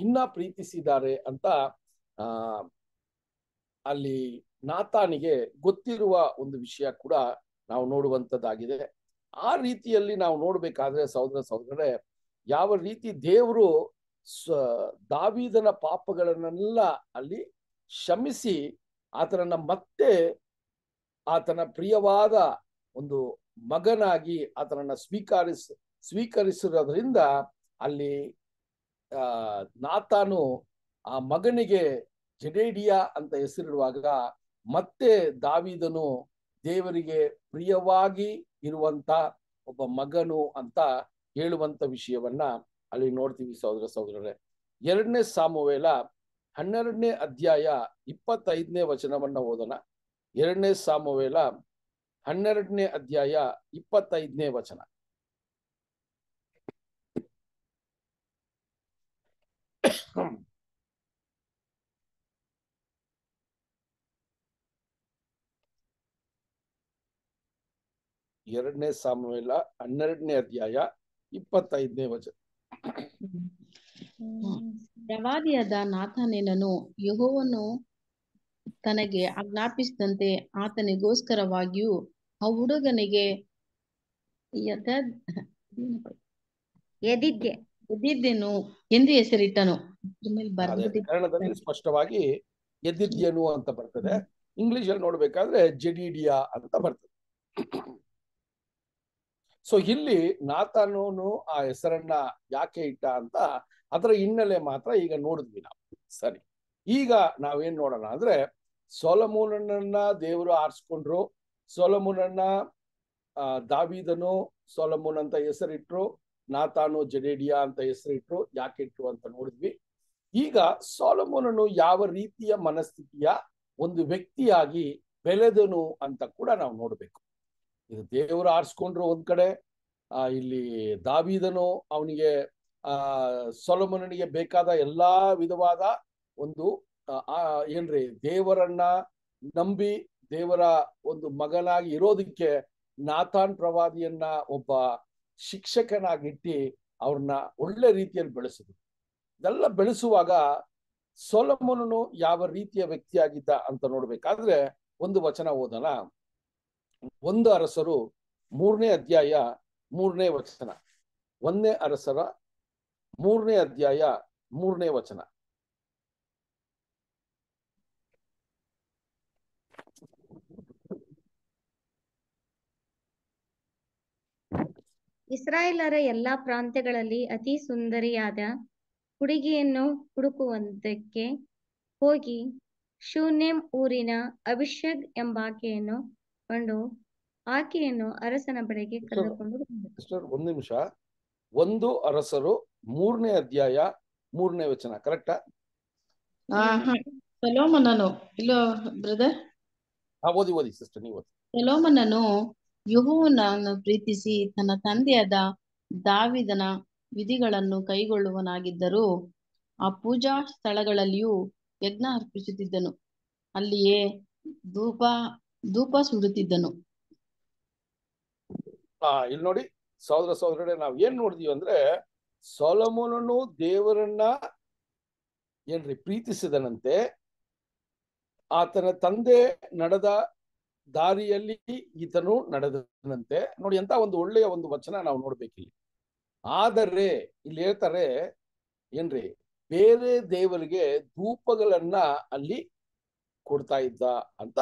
ಇನ್ನ ಪ್ರೀತಿಸಿದ್ದಾರೆ ಅಂತ ಆ ಅಲ್ಲಿ ನಾತಾನಿಗೆ ಗೊತ್ತಿರುವ ಒಂದು ವಿಷಯ ಕೂಡ ನಾವು ನೋಡುವಂತದ್ದಾಗಿದೆ ಆ ರೀತಿಯಲ್ಲಿ ನಾವು ನೋಡ್ಬೇಕಾದ್ರೆ ಸಹೋದರ ಸಹೋದರರೇ ಯಾವ ರೀತಿ ದೇವರು ಸ್ವ ದಾವಿದನ ಪಾಪಗಳನ್ನೆಲ್ಲ ಅಲ್ಲಿ ಶಮಿಸಿ ಆತನನ್ನ ಮತ್ತೆ ಆತನ ಪ್ರಿಯವಾದ ಒಂದು ಮಗನಾಗಿ ಆತನನ್ನ ಸ್ವೀಕರಿಸ್ ಸ್ವೀಕರಿಸಿರೋದ್ರಿಂದ ಅಲ್ಲಿ ಆ ನಾತಾನು ಆ ಮಗನಿಗೆ ಜಡೇಡಿಯಾ ಅಂತ ಹೆಸರಿಡುವಾಗ ಮತ್ತೆ ದಾವಿದನು ದೇವರಿಗೆ ಪ್ರಿಯವಾಗಿ ಇರುವಂತ ಒಬ್ಬ ಮಗನು ಅಂತ ಹೇಳುವಂತ ವಿಷಯವನ್ನ ಅಲ್ಲಿ ನೋಡ್ತೀವಿ ಸಹೋದರ ಸಹೋದರರೇ ಎರಡನೇ ಸಾಮುವೇಲ ಹನ್ನೆರಡನೇ ಅಧ್ಯಾಯ ಇಪ್ಪತ್ತೈದನೇ ವಚನವನ್ನ ಓದೋಣ ಎರಡನೇ ಸಾಮುವೇಲ ಹನ್ನೆರಡನೇ ಅಧ್ಯಾಯ ಇಪ್ಪತ್ತೈದನೇ ವಚನ ಎರಡನೇ ಸಾಮವೇಲ ಹನ್ನೆರಡನೇ ಅಧ್ಯಾಯ ಇಪ್ಪತ್ತೈದನೇ ವಚನ ಪ್ರವಾದಿಯಾದ ನಾಥನೇನನು ಯಹೋವನ್ನು ತನಗೆ ಆಜ್ಞಾಪಿಸಿದಂತೆ ಆತನಿಗೋಸ್ಕರವಾಗಿಯೂ ಆ ಹುಡುಗನಿಗೆ ಎದಿದ್ದೆನು ಎಂದು ಹೆಸರಿಟ್ಟನು ಸ್ಪಷ್ಟವಾಗಿ ಎದ್ದಿದ್ಯನು ಅಂತ ಬರ್ತದೆ ಇಂಗ್ಲಿಷ್ ಅಲ್ಲಿ ನೋಡ್ಬೇಕಾದ್ರೆ ಜೆಡಿಡಿಯಾ ಅಂತ ಬರ್ತದೆ ಸೊ ಇಲ್ಲಿ ನಾತನೂನು ಆ ಹೆಸರನ್ನ ಯಾಕೆ ಇಟ್ಟ ಅಂತ ಅದರ ಹಿನ್ನೆಲೆ ಮಾತ್ರ ಈಗ ನೋಡಿದ್ವಿ ನಾವು ಸರಿ ಈಗ ನಾವೇನ್ ನೋಡೋಣ ಅಂದ್ರೆ ಸೋಲಮೂಲನನ್ನ ದೇವರು ಆರಿಸ್ಕೊಂಡ್ರು ಸೋಲಮುನನ್ನ ದಾವಿದನು ಸೋಲಮುನ್ ಅಂತ ಹೆಸರಿಟ್ರು ನಾತಾನು ಜಡೇಡಿಯಾ ಅಂತ ಹೆಸರಿಟ್ರು ಯಾಕಿಟ್ರು ಅಂತ ನೋಡಿದ್ವಿ ಈಗ ಸೋಲಮುನನು ಯಾವ ರೀತಿಯ ಮನಸ್ಥಿತಿಯ ಒಂದು ವ್ಯಕ್ತಿಯಾಗಿ ಬೆಳೆದನು ಅಂತ ಕೂಡ ನಾವು ನೋಡ್ಬೇಕು ಇದು ದೇವರು ಆರಿಸ್ಕೊಂಡ್ರು ಒಂದ್ ಕಡೆ ಇಲ್ಲಿ ದಾವಿದನು ಅವನಿಗೆ ಆ ಸೊಲಮನಿಗೆ ಬೇಕಾದ ಎಲ್ಲಾ ವಿಧವಾದ ಒಂದು ಏನ್ರಿ ದೇವರನ್ನ ನಂಬಿ ದೇವರ ಒಂದು ಮಗನಾಗಿ ಇರೋದಕ್ಕೆ ನಾಥಾನ್ ಪ್ರವಾದಿಯನ್ನ ಒಬ್ಬ ಶಿಕ್ಷಕನಾಗಿಟ್ಟಿ ಅವ್ರನ್ನ ಒಳ್ಳೆ ರೀತಿಯಲ್ಲಿ ಬೆಳೆಸಿದ್ರು ಇದೆಲ್ಲ ಬೆಳೆಸುವಾಗ ಸೋಲಮನನು ಯಾವ ರೀತಿಯ ವ್ಯಕ್ತಿಯಾಗಿದ್ದ ಅಂತ ನೋಡ್ಬೇಕಾದ್ರೆ ಒಂದು ವಚನ ಓದಲ್ಲ ಒಂದು ಅರಸರು ಮೂರನೇ ಅಧ್ಯಾಯ ಮೂರನೇ ವಚನ ಒಂದನೇ ಅರಸರ ಮೂರನೇ ಅಧ್ಯಾಯ ಮೂರನೇ ವಚನ ಇಸ್ರಾಯೇಲರ ಎಲ್ಲಾ ಪ್ರಾಂತ್ಯಗಳಲ್ಲಿ ಅತಿ ಸುಂದರಿಯಾದ ಹುಡುಗಿಯನ್ನು ಹುಡುಕುವಂತಕ್ಕೆ ಹೋಗಿ ಶೂನ್ಯಂ ಊರಿನ ಅಭಿಷೇಕ್ ಆಕೆಯನ್ನು ಕಂಡು ಆಕೆಯನ್ನು ಅರಸನ ಬಳಿಗೆ ಕರೆದುಕೊಂಡು ಒಂದು ನಿಮಿಷ ಒಂದು ಅರಸರು ಮೂರನೇ ಅಧ್ಯಾಯ ಮೂರನೇ ವಚನ ಕರೆಕ್ಟಾ ಸಲೋಮನನು ಇಲ್ಲೋ ಬ್ರದರ್ ಓದಿ ಓದಿ ಸಿಸ್ಟರ್ ನೀವು ಸಲೋಮನನು ಯೆಹೋವನನ್ನು ಪ್ರೀತಿಸಿ ತನ್ನ ತಂದೆಯಾದ ದಾವಿದನ ವಿಧಿಗಳನ್ನು ಕೈಗೊಳ್ಳುವನಾಗಿದ್ದರೂ ಆ ಪೂಜಾ ಸ್ಥಳಗಳಲ್ಲಿಯೂ ಯಜ್ಞ ಅರ್ಪಿಸುತ್ತಿದ್ದನು ಅಲ್ಲಿಯೇ ಧೂಪ ಧೂಪ ಸುಡುತ್ತಿದ್ದನು ಆ ಇಲ್ಲಿ ನೋಡಿ ಸಹೋದರ ಸಹೋದರ ನಾವ್ ಏನ್ ನೋಡಿದೀವಿ ಅಂದ್ರೆ ಸೊಲಮೋನನು ದೇವರನ್ನ ಏನ್ರಿ ಪ್ರೀತಿಸಿದನಂತೆ ಆತನ ತಂದೆ ನಡೆದ ದಾರಿಯಲ್ಲಿ ಈತನು ನಡೆದನಂತೆ ನೋಡಿ ಅಂತ ಒಂದು ಒಳ್ಳೆಯ ಒಂದು ವಚನ ನಾವು ನೋಡ್ಬೇಕಿಲ್ಲಿ ಆದರೆ ಇಲ್ಲಿ ಹೇಳ್ತಾರೆ ಏನ್ರಿ ಬೇರೆ ದೇವರಿಗೆ ಧೂಪಗಳನ್ನ ಅಲ್ಲಿ ಕೊಡ್ತಾ ಇದ್ದ ಅಂತ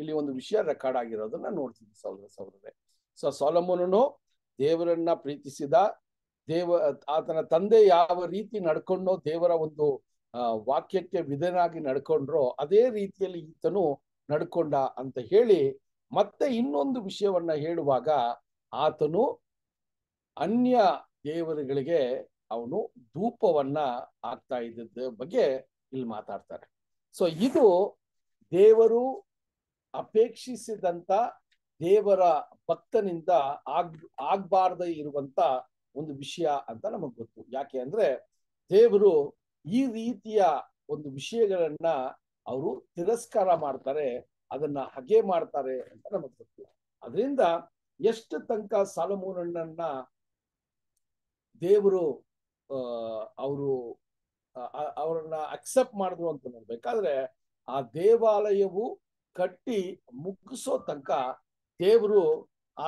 ಇಲ್ಲಿ ಒಂದು ವಿಷಯ ರೆಕಾರ್ಡ್ ಆಗಿರೋದನ್ನ ನೋಡ್ತಿದ್ವಿ ಸೌಲಭ್ಯ ಸಹೋದರೇ ಸೊ ಸೊಲಮೋನನು ದೇವರನ್ನ ಪ್ರೀತಿಸಿದ ದೇವ ಆತನ ತಂದೆ ಯಾವ ರೀತಿ ನಡ್ಕೊಂಡೋ ದೇವರ ಒಂದು ವಾಕ್ಯಕ್ಕೆ ವಿಧನಾಗಿ ನಡ್ಕೊಂಡ್ರೋ ಅದೇ ರೀತಿಯಲ್ಲಿ ಈತನು ನಡ್ಕೊಂಡ ಅಂತ ಹೇಳಿ ಮತ್ತೆ ಇನ್ನೊಂದು ವಿಷಯವನ್ನ ಹೇಳುವಾಗ ಆತನು ಅನ್ಯ ದೇವರುಗಳಿಗೆ ಅವನು ಧೂಪವನ್ನ ಆಗ್ತಾ ಇದ್ದ ಬಗ್ಗೆ ಇಲ್ಲಿ ಮಾತಾಡ್ತಾರೆ ಸೊ ಇದು ದೇವರು ಅಪೇಕ್ಷಿಸಿದಂತ ದೇವರ ಭಕ್ತನಿಂದ ಆಗ್ ಆಗ್ಬಾರ್ದ ಇರುವಂತ ಒಂದು ವಿಷಯ ಅಂತ ನಮಗ್ ಗೊತ್ತು ಯಾಕೆ ಅಂದ್ರೆ ದೇವರು ಈ ರೀತಿಯ ಒಂದು ವಿಷಯಗಳನ್ನ ಅವರು ತಿರಸ್ಕಾರ ಮಾಡ್ತಾರೆ ಅದನ್ನ ಹಗೆ ಮಾಡ್ತಾರೆ ಅಂತ ನಮಗ್ ಗೊತ್ತು ಅದರಿಂದ ಎಷ್ಟು ತನಕ ಸಾಲಮೂನಣ್ಣನ್ನ ದೇವರು ಅವರು ಅವರನ್ನ ಅಕ್ಸೆಪ್ಟ್ ಮಾಡಿದ್ರು ಅಂತ ನೋಡ್ಬೇಕಾದ್ರೆ ಆ ದೇವಾಲಯವು ಕಟ್ಟಿ ಮುಗಿಸೋ ತನಕ ದೇವರು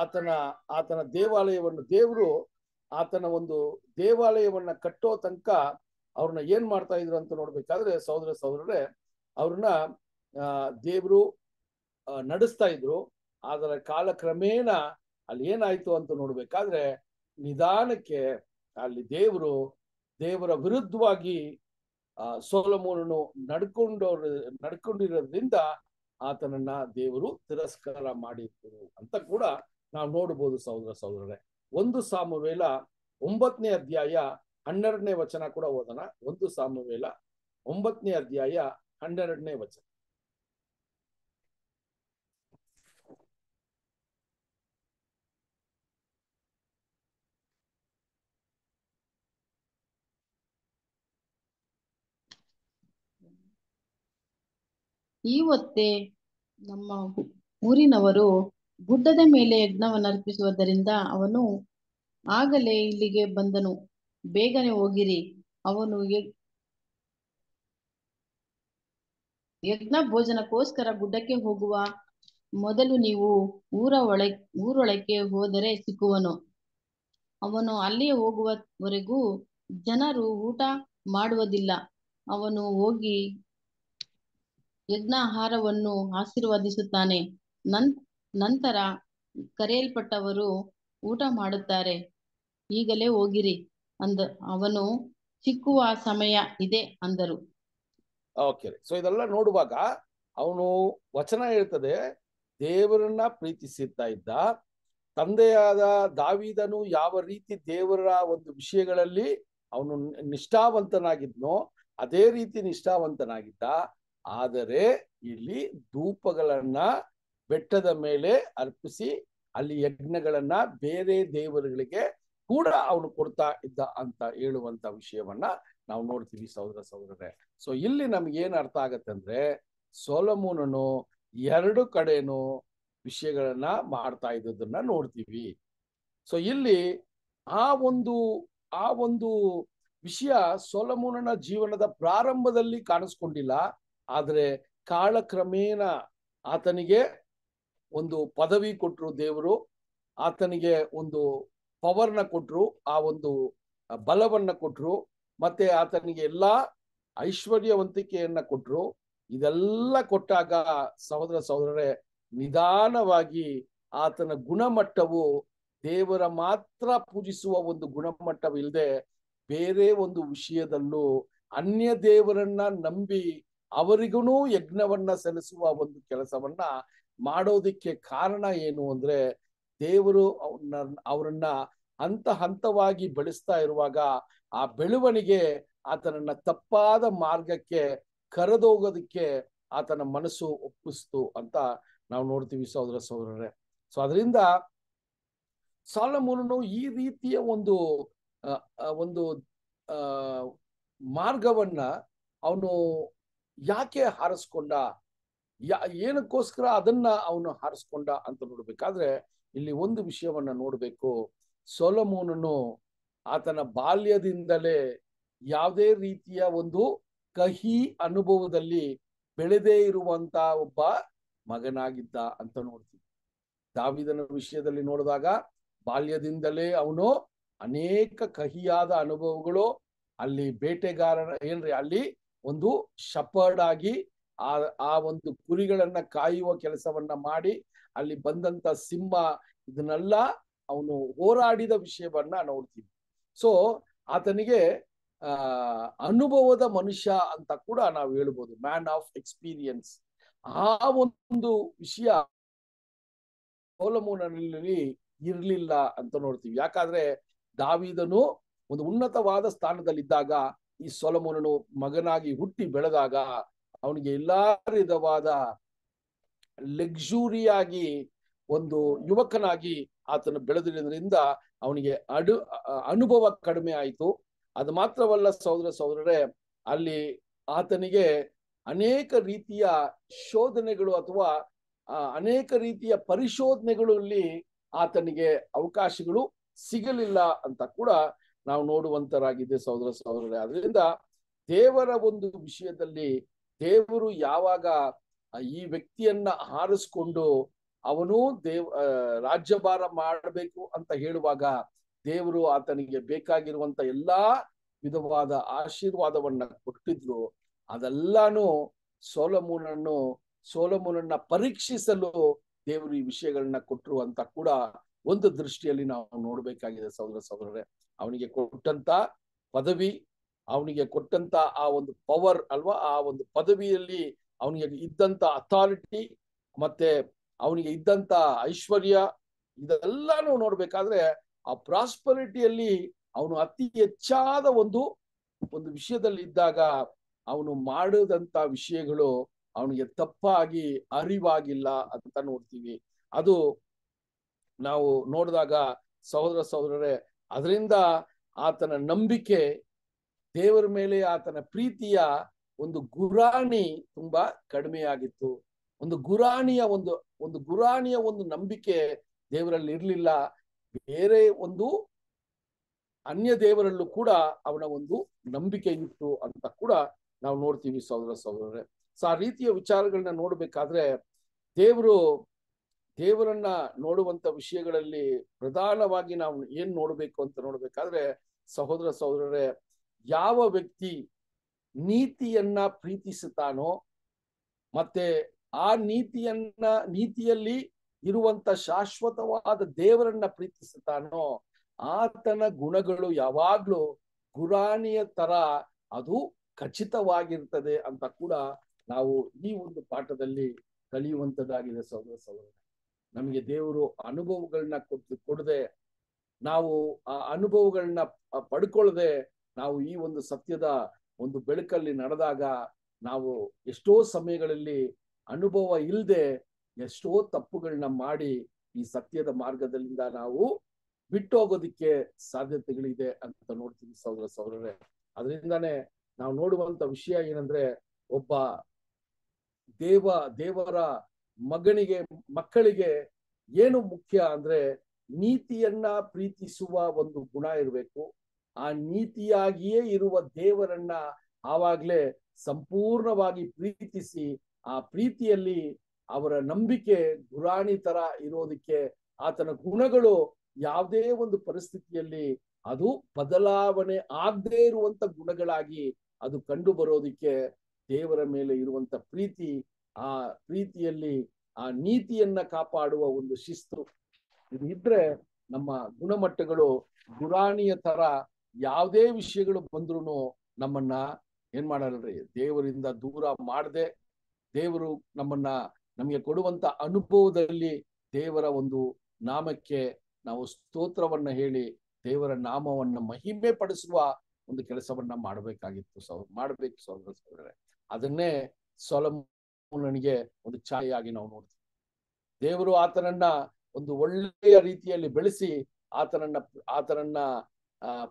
ಆತನ ಆತನ ದೇವಾಲಯವನ್ನು ದೇವರು ಆತನ ಒಂದು ದೇವಾಲಯವನ್ನ ಕಟ್ಟೋ ತನಕ ಅವ್ರನ್ನ ಏನ್ ಮಾಡ್ತಾ ಇದ್ರು ಅಂತ ನೋಡ್ಬೇಕಾದ್ರೆ ಸಹೋದರ ಸಹೋದರರೇ ಅವ್ರನ್ನ ದೇವರು ನಡೆಸ್ತಾ ಇದ್ರು ಆದರೆ ಕಾಲಕ್ರಮೇಣ ಅಲ್ಲಿ ಏನಾಯ್ತು ಅಂತ ನೋಡ್ಬೇಕಾದ್ರೆ ನಿಧಾನಕ್ಕೆ ಅಲ್ಲಿ ದೇವರು ದೇವರ ವಿರುದ್ಧವಾಗಿ ಸೋಲಮೂಲನು ನಡ್ಕೊಂಡವ್ರ ನಡ್ಕೊಂಡಿರೋದ್ರಿಂದ ಆತನನ್ನ ದೇವರು ತಿರಸ್ಕಾರ ಮಾಡಿದ್ರು ಅಂತ ಕೂಡ ನಾವು ನೋಡ್ಬೋದು ಸಹೋದರ ಸಹೋದರರೇ ಒಂದು ಸಾಮುವೇಲ ಒಂಬತ್ತನೇ ಅಧ್ಯಾಯ ಹನ್ನೆರಡನೇ ವಚನ ಕೂಡ ಓದೋಣ ಒಂದು ಸಾಮುವೇಲ ಒಂಬತ್ತನೇ ಅಧ್ಯಾಯ ಹನ್ನೆರಡನೇ ವಚನ ಈ ಹೊತ್ತೆ ನಮ್ಮ ಊರಿನವರು ಗುಡ್ಡದ ಮೇಲೆ ಅರ್ಪಿಸುವುದರಿಂದ ಅವನು ಆಗಲೇ ಇಲ್ಲಿಗೆ ಬಂದನು ಬೇಗನೆ ಹೋಗಿರಿ ಅವನು ಯಜ್ಞ ಭೋಜನಕ್ಕೋಸ್ಕರ ಗುಡ್ಡಕ್ಕೆ ಹೋಗುವ ಮೊದಲು ನೀವು ಊರ ಒಳ ಊರೊಳಕ್ಕೆ ಹೋದರೆ ಸಿಕ್ಕುವನು ಅವನು ಅಲ್ಲಿಯೇ ಹೋಗುವವರೆಗೂ ಜನರು ಊಟ ಮಾಡುವುದಿಲ್ಲ ಅವನು ಹೋಗಿ ಆಹಾರವನ್ನು ಆಶೀರ್ವದಿಸುತ್ತಾನೆ ನನ್ ನಂತರ ಕರೆಯಲ್ಪಟ್ಟವರು ಊಟ ಮಾಡುತ್ತಾರೆ ಈಗಲೇ ಹೋಗಿರಿ ಅಂದ ಅವನು ಸಿಕ್ಕುವ ಸಮಯ ಇದೆ ಅಂದರು ಓಕೆ ಸೊ ಇದೆಲ್ಲ ನೋಡುವಾಗ ಅವನು ವಚನ ಹೇಳ್ತದೆ ದೇವರನ್ನ ಪ್ರೀತಿಸುತ್ತಾ ಇದ್ದ ತಂದೆಯಾದ ದಾವಿದನು ಯಾವ ರೀತಿ ದೇವರ ಒಂದು ವಿಷಯಗಳಲ್ಲಿ ಅವನು ನಿಷ್ಠಾವಂತನಾಗಿದ್ನೋ ಅದೇ ರೀತಿ ನಿಷ್ಠಾವಂತನಾಗಿದ್ದ ಆದರೆ ಇಲ್ಲಿ ಧೂಪಗಳನ್ನ ಬೆಟ್ಟದ ಮೇಲೆ ಅರ್ಪಿಸಿ ಅಲ್ಲಿ ಯಜ್ಞಗಳನ್ನ ಬೇರೆ ದೇವರುಗಳಿಗೆ ಕೂಡ ಅವನು ಕೊಡ್ತಾ ಇದ್ದ ಅಂತ ಹೇಳುವಂತ ವಿಷಯವನ್ನ ನಾವು ನೋಡ್ತೀವಿ ಸಹೋದರ ಸಹೋದರರೇ ಸೊ ಇಲ್ಲಿ ನಮ್ಗೆ ಏನ್ ಅರ್ಥ ಆಗತ್ತೆ ಅಂದ್ರೆ ಸೋಲಮೂನನು ಎರಡು ಕಡೆನು ವಿಷಯಗಳನ್ನ ಮಾಡ್ತಾ ಇದ್ದದನ್ನ ನೋಡ್ತೀವಿ ಸೊ ಇಲ್ಲಿ ಆ ಒಂದು ಆ ಒಂದು ವಿಷಯ ಸೋಲಮೂನನ ಜೀವನದ ಪ್ರಾರಂಭದಲ್ಲಿ ಕಾಣಿಸ್ಕೊಂಡಿಲ್ಲ ಆದರೆ ಕಾಲಕ್ರಮೇಣ ಆತನಿಗೆ ಒಂದು ಪದವಿ ಕೊಟ್ಟರು ದೇವರು ಆತನಿಗೆ ಒಂದು ಪವರ್ನ ಕೊಟ್ಟರು ಆ ಒಂದು ಬಲವನ್ನ ಕೊಟ್ಟರು ಮತ್ತೆ ಆತನಿಗೆ ಎಲ್ಲಾ ಐಶ್ವರ್ಯವಂತಿಕೆಯನ್ನ ಕೊಟ್ರು ಇದೆಲ್ಲ ಕೊಟ್ಟಾಗ ಸಹೋದರ ಸಹೋದರರೇ ನಿಧಾನವಾಗಿ ಆತನ ಗುಣಮಟ್ಟವು ದೇವರ ಮಾತ್ರ ಪೂಜಿಸುವ ಒಂದು ಗುಣಮಟ್ಟವಿಲ್ಲದೆ ಬೇರೆ ಒಂದು ವಿಷಯದಲ್ಲೂ ಅನ್ಯ ದೇವರನ್ನ ನಂಬಿ ಅವರಿಗೂ ಯಜ್ಞವನ್ನ ಸಲ್ಲಿಸುವ ಒಂದು ಕೆಲಸವನ್ನ ಮಾಡೋದಿಕ್ಕೆ ಕಾರಣ ಏನು ಅಂದ್ರೆ ದೇವರು ಅವ್ರನ್ನ ಹಂತ ಹಂತವಾಗಿ ಬೆಳೆಸ್ತಾ ಇರುವಾಗ ಆ ಬೆಳವಣಿಗೆ ಆತನನ್ನ ತಪ್ಪಾದ ಮಾರ್ಗಕ್ಕೆ ಕರೆದೋಗೋದಕ್ಕೆ ಆತನ ಮನಸ್ಸು ಒಪ್ಪಿಸ್ತು ಅಂತ ನಾವು ನೋಡ್ತೀವಿ ಸಹೋದರ ಸಹೋದರರೇ ಸೊ ಅದರಿಂದ ಸಾಲಮೂಲನು ಈ ರೀತಿಯ ಒಂದು ಒಂದು ಮಾರ್ಗವನ್ನ ಅವನು ಯಾಕೆ ಹಾರಿಸ್ಕೊಂಡ ಯಾ ಏನಕ್ಕೋಸ್ಕರ ಅದನ್ನ ಅವನು ಹಾರಿಸ್ಕೊಂಡ ಅಂತ ನೋಡ್ಬೇಕಾದ್ರೆ ಇಲ್ಲಿ ಒಂದು ವಿಷಯವನ್ನ ನೋಡ್ಬೇಕು ಸೊಲಮೋನನು ಆತನ ಬಾಲ್ಯದಿಂದಲೇ ಯಾವುದೇ ರೀತಿಯ ಒಂದು ಕಹಿ ಅನುಭವದಲ್ಲಿ ಬೆಳೆದೇ ಇರುವಂತ ಒಬ್ಬ ಮಗನಾಗಿದ್ದ ಅಂತ ನೋಡ್ತೀವಿ ದಾವಿದನ ವಿಷಯದಲ್ಲಿ ನೋಡಿದಾಗ ಬಾಲ್ಯದಿಂದಲೇ ಅವನು ಅನೇಕ ಕಹಿಯಾದ ಅನುಭವಗಳು ಅಲ್ಲಿ ಬೇಟೆಗಾರ ಏನ್ರಿ ಅಲ್ಲಿ ಒಂದು ಶಪರ್ಡ್ ಆಗಿ ಆ ಆ ಒಂದು ಕುರಿಗಳನ್ನ ಕಾಯುವ ಕೆಲಸವನ್ನ ಮಾಡಿ ಅಲ್ಲಿ ಬಂದಂತ ಸಿಂಹ ಇದನ್ನೆಲ್ಲ ಅವನು ಹೋರಾಡಿದ ವಿಷಯವನ್ನ ನೋಡ್ತೀವಿ ಸೊ ಆತನಿಗೆ ಆ ಅನುಭವದ ಮನುಷ್ಯ ಅಂತ ಕೂಡ ನಾವು ಹೇಳ್ಬೋದು ಮ್ಯಾನ್ ಆಫ್ ಎಕ್ಸ್ಪೀರಿಯನ್ಸ್ ಆ ಒಂದು ವಿಷಯ ಸೋಲಮೂನಲ್ಲಿ ಇರ್ಲಿಲ್ಲ ಅಂತ ನೋಡ್ತೀವಿ ಯಾಕಂದ್ರೆ ದಾವಿದನು ಒಂದು ಉನ್ನತವಾದ ಸ್ಥಾನದಲ್ಲಿದ್ದಾಗ ಈ ಸೋಲಮೂನನು ಮಗನಾಗಿ ಹುಟ್ಟಿ ಬೆಳೆದಾಗ ಅವನಿಗೆ ಎಲ್ಲಾ ವಿಧವಾದ ಲಕ್ಸುರಿಯಾಗಿ ಒಂದು ಯುವಕನಾಗಿ ಆತನು ಬೆಳೆದಿರೋದ್ರಿಂದ ಅವನಿಗೆ ಅಡು ಅನುಭವ ಕಡಿಮೆ ಆಯಿತು ಅದು ಮಾತ್ರವಲ್ಲ ಸಹೋದರ ಸಹೋದರರೇ ಅಲ್ಲಿ ಆತನಿಗೆ ಅನೇಕ ರೀತಿಯ ಶೋಧನೆಗಳು ಅಥವಾ ಅನೇಕ ರೀತಿಯ ಪರಿಶೋಧನೆಗಳಲ್ಲಿ ಆತನಿಗೆ ಅವಕಾಶಗಳು ಸಿಗಲಿಲ್ಲ ಅಂತ ಕೂಡ ನಾವು ನೋಡುವಂತರಾಗಿದ್ದೆ ಸಹೋದರ ಸಹೋದರರೇ ಅದರಿಂದ ದೇವರ ಒಂದು ವಿಷಯದಲ್ಲಿ ದೇವರು ಯಾವಾಗ ಈ ವ್ಯಕ್ತಿಯನ್ನ ಹಾರಿಸ್ಕೊಂಡು ಅವನು ದೇವ್ ರಾಜ್ಯಭಾರ ಮಾಡಬೇಕು ಅಂತ ಹೇಳುವಾಗ ದೇವರು ಆತನಿಗೆ ಬೇಕಾಗಿರುವಂತ ಎಲ್ಲಾ ವಿಧವಾದ ಆಶೀರ್ವಾದವನ್ನ ಕೊಟ್ಟಿದ್ರು ಅದೆಲ್ಲಾನು ಸೋಲಮೂನನ್ನು ಸೋಲಮೂನನ್ನ ಪರೀಕ್ಷಿಸಲು ದೇವರು ಈ ವಿಷಯಗಳನ್ನ ಕೊಟ್ಟರು ಅಂತ ಕೂಡ ಒಂದು ದೃಷ್ಟಿಯಲ್ಲಿ ನಾವು ನೋಡಬೇಕಾಗಿದೆ ಸಹೋದರ ಸಹೋದರರೇ ಅವನಿಗೆ ಕೊಟ್ಟಂತ ಪದವಿ ಅವನಿಗೆ ಕೊಟ್ಟಂತ ಆ ಒಂದು ಪವರ್ ಅಲ್ವಾ ಆ ಒಂದು ಪದವಿಯಲ್ಲಿ ಅವನಿಗೆ ಇದ್ದಂತ ಅಥಾರಿಟಿ ಮತ್ತೆ ಅವನಿಗೆ ಇದ್ದಂತ ಐಶ್ವರ್ಯ ಇದೆಲ್ಲಾನು ನೋಡ್ಬೇಕಾದ್ರೆ ಆ ಪ್ರಾಸ್ಪರಿಟಿಯಲ್ಲಿ ಅವನು ಅತಿ ಹೆಚ್ಚಾದ ಒಂದು ಒಂದು ವಿಷಯದಲ್ಲಿ ಇದ್ದಾಗ ಅವನು ಮಾಡದಂತ ವಿಷಯಗಳು ಅವನಿಗೆ ತಪ್ಪಾಗಿ ಅರಿವಾಗಿಲ್ಲ ಅಂತ ನೋಡ್ತೀವಿ ಅದು ನಾವು ನೋಡಿದಾಗ ಸಹೋದರ ಸಹೋದರರೇ ಅದರಿಂದ ಆತನ ನಂಬಿಕೆ ದೇವರ ಮೇಲೆ ಆತನ ಪ್ರೀತಿಯ ಒಂದು ಗುರಾಣಿ ತುಂಬಾ ಕಡಿಮೆಯಾಗಿತ್ತು ಒಂದು ಗುರಾಣಿಯ ಒಂದು ಒಂದು ಗುರಾಣಿಯ ಒಂದು ನಂಬಿಕೆ ದೇವರಲ್ಲಿ ಇರಲಿಲ್ಲ ಬೇರೆ ಒಂದು ಅನ್ಯ ದೇವರಲ್ಲೂ ಕೂಡ ಅವನ ಒಂದು ನಂಬಿಕೆ ಇತ್ತು ಅಂತ ಕೂಡ ನಾವು ನೋಡ್ತೀವಿ ಸಹೋದರ ಸಹೋದರರೇ ಸೊ ಆ ರೀತಿಯ ವಿಚಾರಗಳನ್ನ ನೋಡ್ಬೇಕಾದ್ರೆ ದೇವರು ದೇವರನ್ನ ನೋಡುವಂತ ವಿಷಯಗಳಲ್ಲಿ ಪ್ರಧಾನವಾಗಿ ನಾವು ಏನ್ ನೋಡ್ಬೇಕು ಅಂತ ನೋಡ್ಬೇಕಾದ್ರೆ ಸಹೋದರ ಸಹೋದರರೇ ಯಾವ ವ್ಯಕ್ತಿ ನೀತಿಯನ್ನ ಪ್ರೀತಿಸುತ್ತಾನೋ ಮತ್ತೆ ಆ ನೀತಿಯನ್ನ ನೀತಿಯಲ್ಲಿ ಇರುವಂತ ಶಾಶ್ವತವಾದ ದೇವರನ್ನ ಪ್ರೀತಿಸುತ್ತಾನೋ ಆತನ ಗುಣಗಳು ಯಾವಾಗ್ಲೂ ಗುರಾಣಿಯ ತರ ಅದು ಖಚಿತವಾಗಿರ್ತದೆ ಅಂತ ಕೂಡ ನಾವು ಈ ಒಂದು ಪಾಠದಲ್ಲಿ ಕಲಿಯುವಂತದ್ದಾಗಿದೆ ಸಹೋದರ ಸಹೋದರ ನಮಗೆ ದೇವರು ಅನುಭವಗಳನ್ನ ಕೊಟ್ಟು ಕೊಡದೆ ನಾವು ಆ ಅನುಭವಗಳನ್ನ ಪಡ್ಕೊಳ್ಳದೆ ನಾವು ಈ ಒಂದು ಸತ್ಯದ ಒಂದು ಬೆಳಕಲ್ಲಿ ನಡೆದಾಗ ನಾವು ಎಷ್ಟೋ ಸಮಯಗಳಲ್ಲಿ ಅನುಭವ ಇಲ್ಲದೆ ಎಷ್ಟೋ ತಪ್ಪುಗಳನ್ನ ಮಾಡಿ ಈ ಸತ್ಯದ ಮಾರ್ಗದಲ್ಲಿಂದ ನಾವು ಬಿಟ್ಟೋಗೋದಿಕ್ಕೆ ಸಾಧ್ಯತೆಗಳಿದೆ ಅಂತ ನೋಡ್ತೀವಿ ಸಹೋದರ ಸಹೋದರರೇ ಅದರಿಂದಾನೇ ನಾವು ನೋಡುವಂತ ವಿಷಯ ಏನಂದ್ರೆ ಒಬ್ಬ ದೇವ ದೇವರ ಮಗನಿಗೆ ಮಕ್ಕಳಿಗೆ ಏನು ಮುಖ್ಯ ಅಂದ್ರೆ ನೀತಿಯನ್ನ ಪ್ರೀತಿಸುವ ಒಂದು ಗುಣ ಇರಬೇಕು ಆ ನೀತಿಯಾಗಿಯೇ ಇರುವ ದೇವರನ್ನ ಆವಾಗ್ಲೇ ಸಂಪೂರ್ಣವಾಗಿ ಪ್ರೀತಿಸಿ ಆ ಪ್ರೀತಿಯಲ್ಲಿ ಅವರ ನಂಬಿಕೆ ಗುರಾಣಿ ತರ ಇರೋದಕ್ಕೆ ಆತನ ಗುಣಗಳು ಯಾವುದೇ ಒಂದು ಪರಿಸ್ಥಿತಿಯಲ್ಲಿ ಅದು ಬದಲಾವಣೆ ಆಗದೇ ಇರುವಂತ ಗುಣಗಳಾಗಿ ಅದು ಕಂಡು ಬರೋದಿಕ್ಕೆ ದೇವರ ಮೇಲೆ ಇರುವಂತ ಪ್ರೀತಿ ಆ ಪ್ರೀತಿಯಲ್ಲಿ ಆ ನೀತಿಯನ್ನ ಕಾಪಾಡುವ ಒಂದು ಶಿಸ್ತು ಇದು ಇದ್ರೆ ನಮ್ಮ ಗುಣಮಟ್ಟಗಳು ಗುರಾಣಿಯ ತರ ಯಾವುದೇ ವಿಷಯಗಳು ಬಂದ್ರು ನಮ್ಮನ್ನ ಏನ್ ಮಾಡಲ್ರಿ ದೇವರಿಂದ ದೂರ ಮಾಡದೆ ದೇವರು ನಮ್ಮನ್ನ ನಮಗೆ ಕೊಡುವಂತ ಅನುಭವದಲ್ಲಿ ದೇವರ ಒಂದು ನಾಮಕ್ಕೆ ನಾವು ಸ್ತೋತ್ರವನ್ನ ಹೇಳಿ ದೇವರ ನಾಮವನ್ನ ಮಹಿಮೆ ಪಡಿಸುವ ಒಂದು ಕೆಲಸವನ್ನ ಮಾಡಬೇಕಾಗಿತ್ತು ಸೌ ಮಾಡಬೇಕು ಸಹೋದರ ಸಹೋದರೇ ಅದನ್ನೇ ಸೊಲಮನಿಗೆ ಒಂದು ಛಾಯೆಯಾಗಿ ನಾವು ನೋಡ್ತೀವಿ ದೇವರು ಆತನನ್ನ ಒಂದು ಒಳ್ಳೆಯ ರೀತಿಯಲ್ಲಿ ಬೆಳೆಸಿ ಆತನನ್ನ ಆತನನ್ನ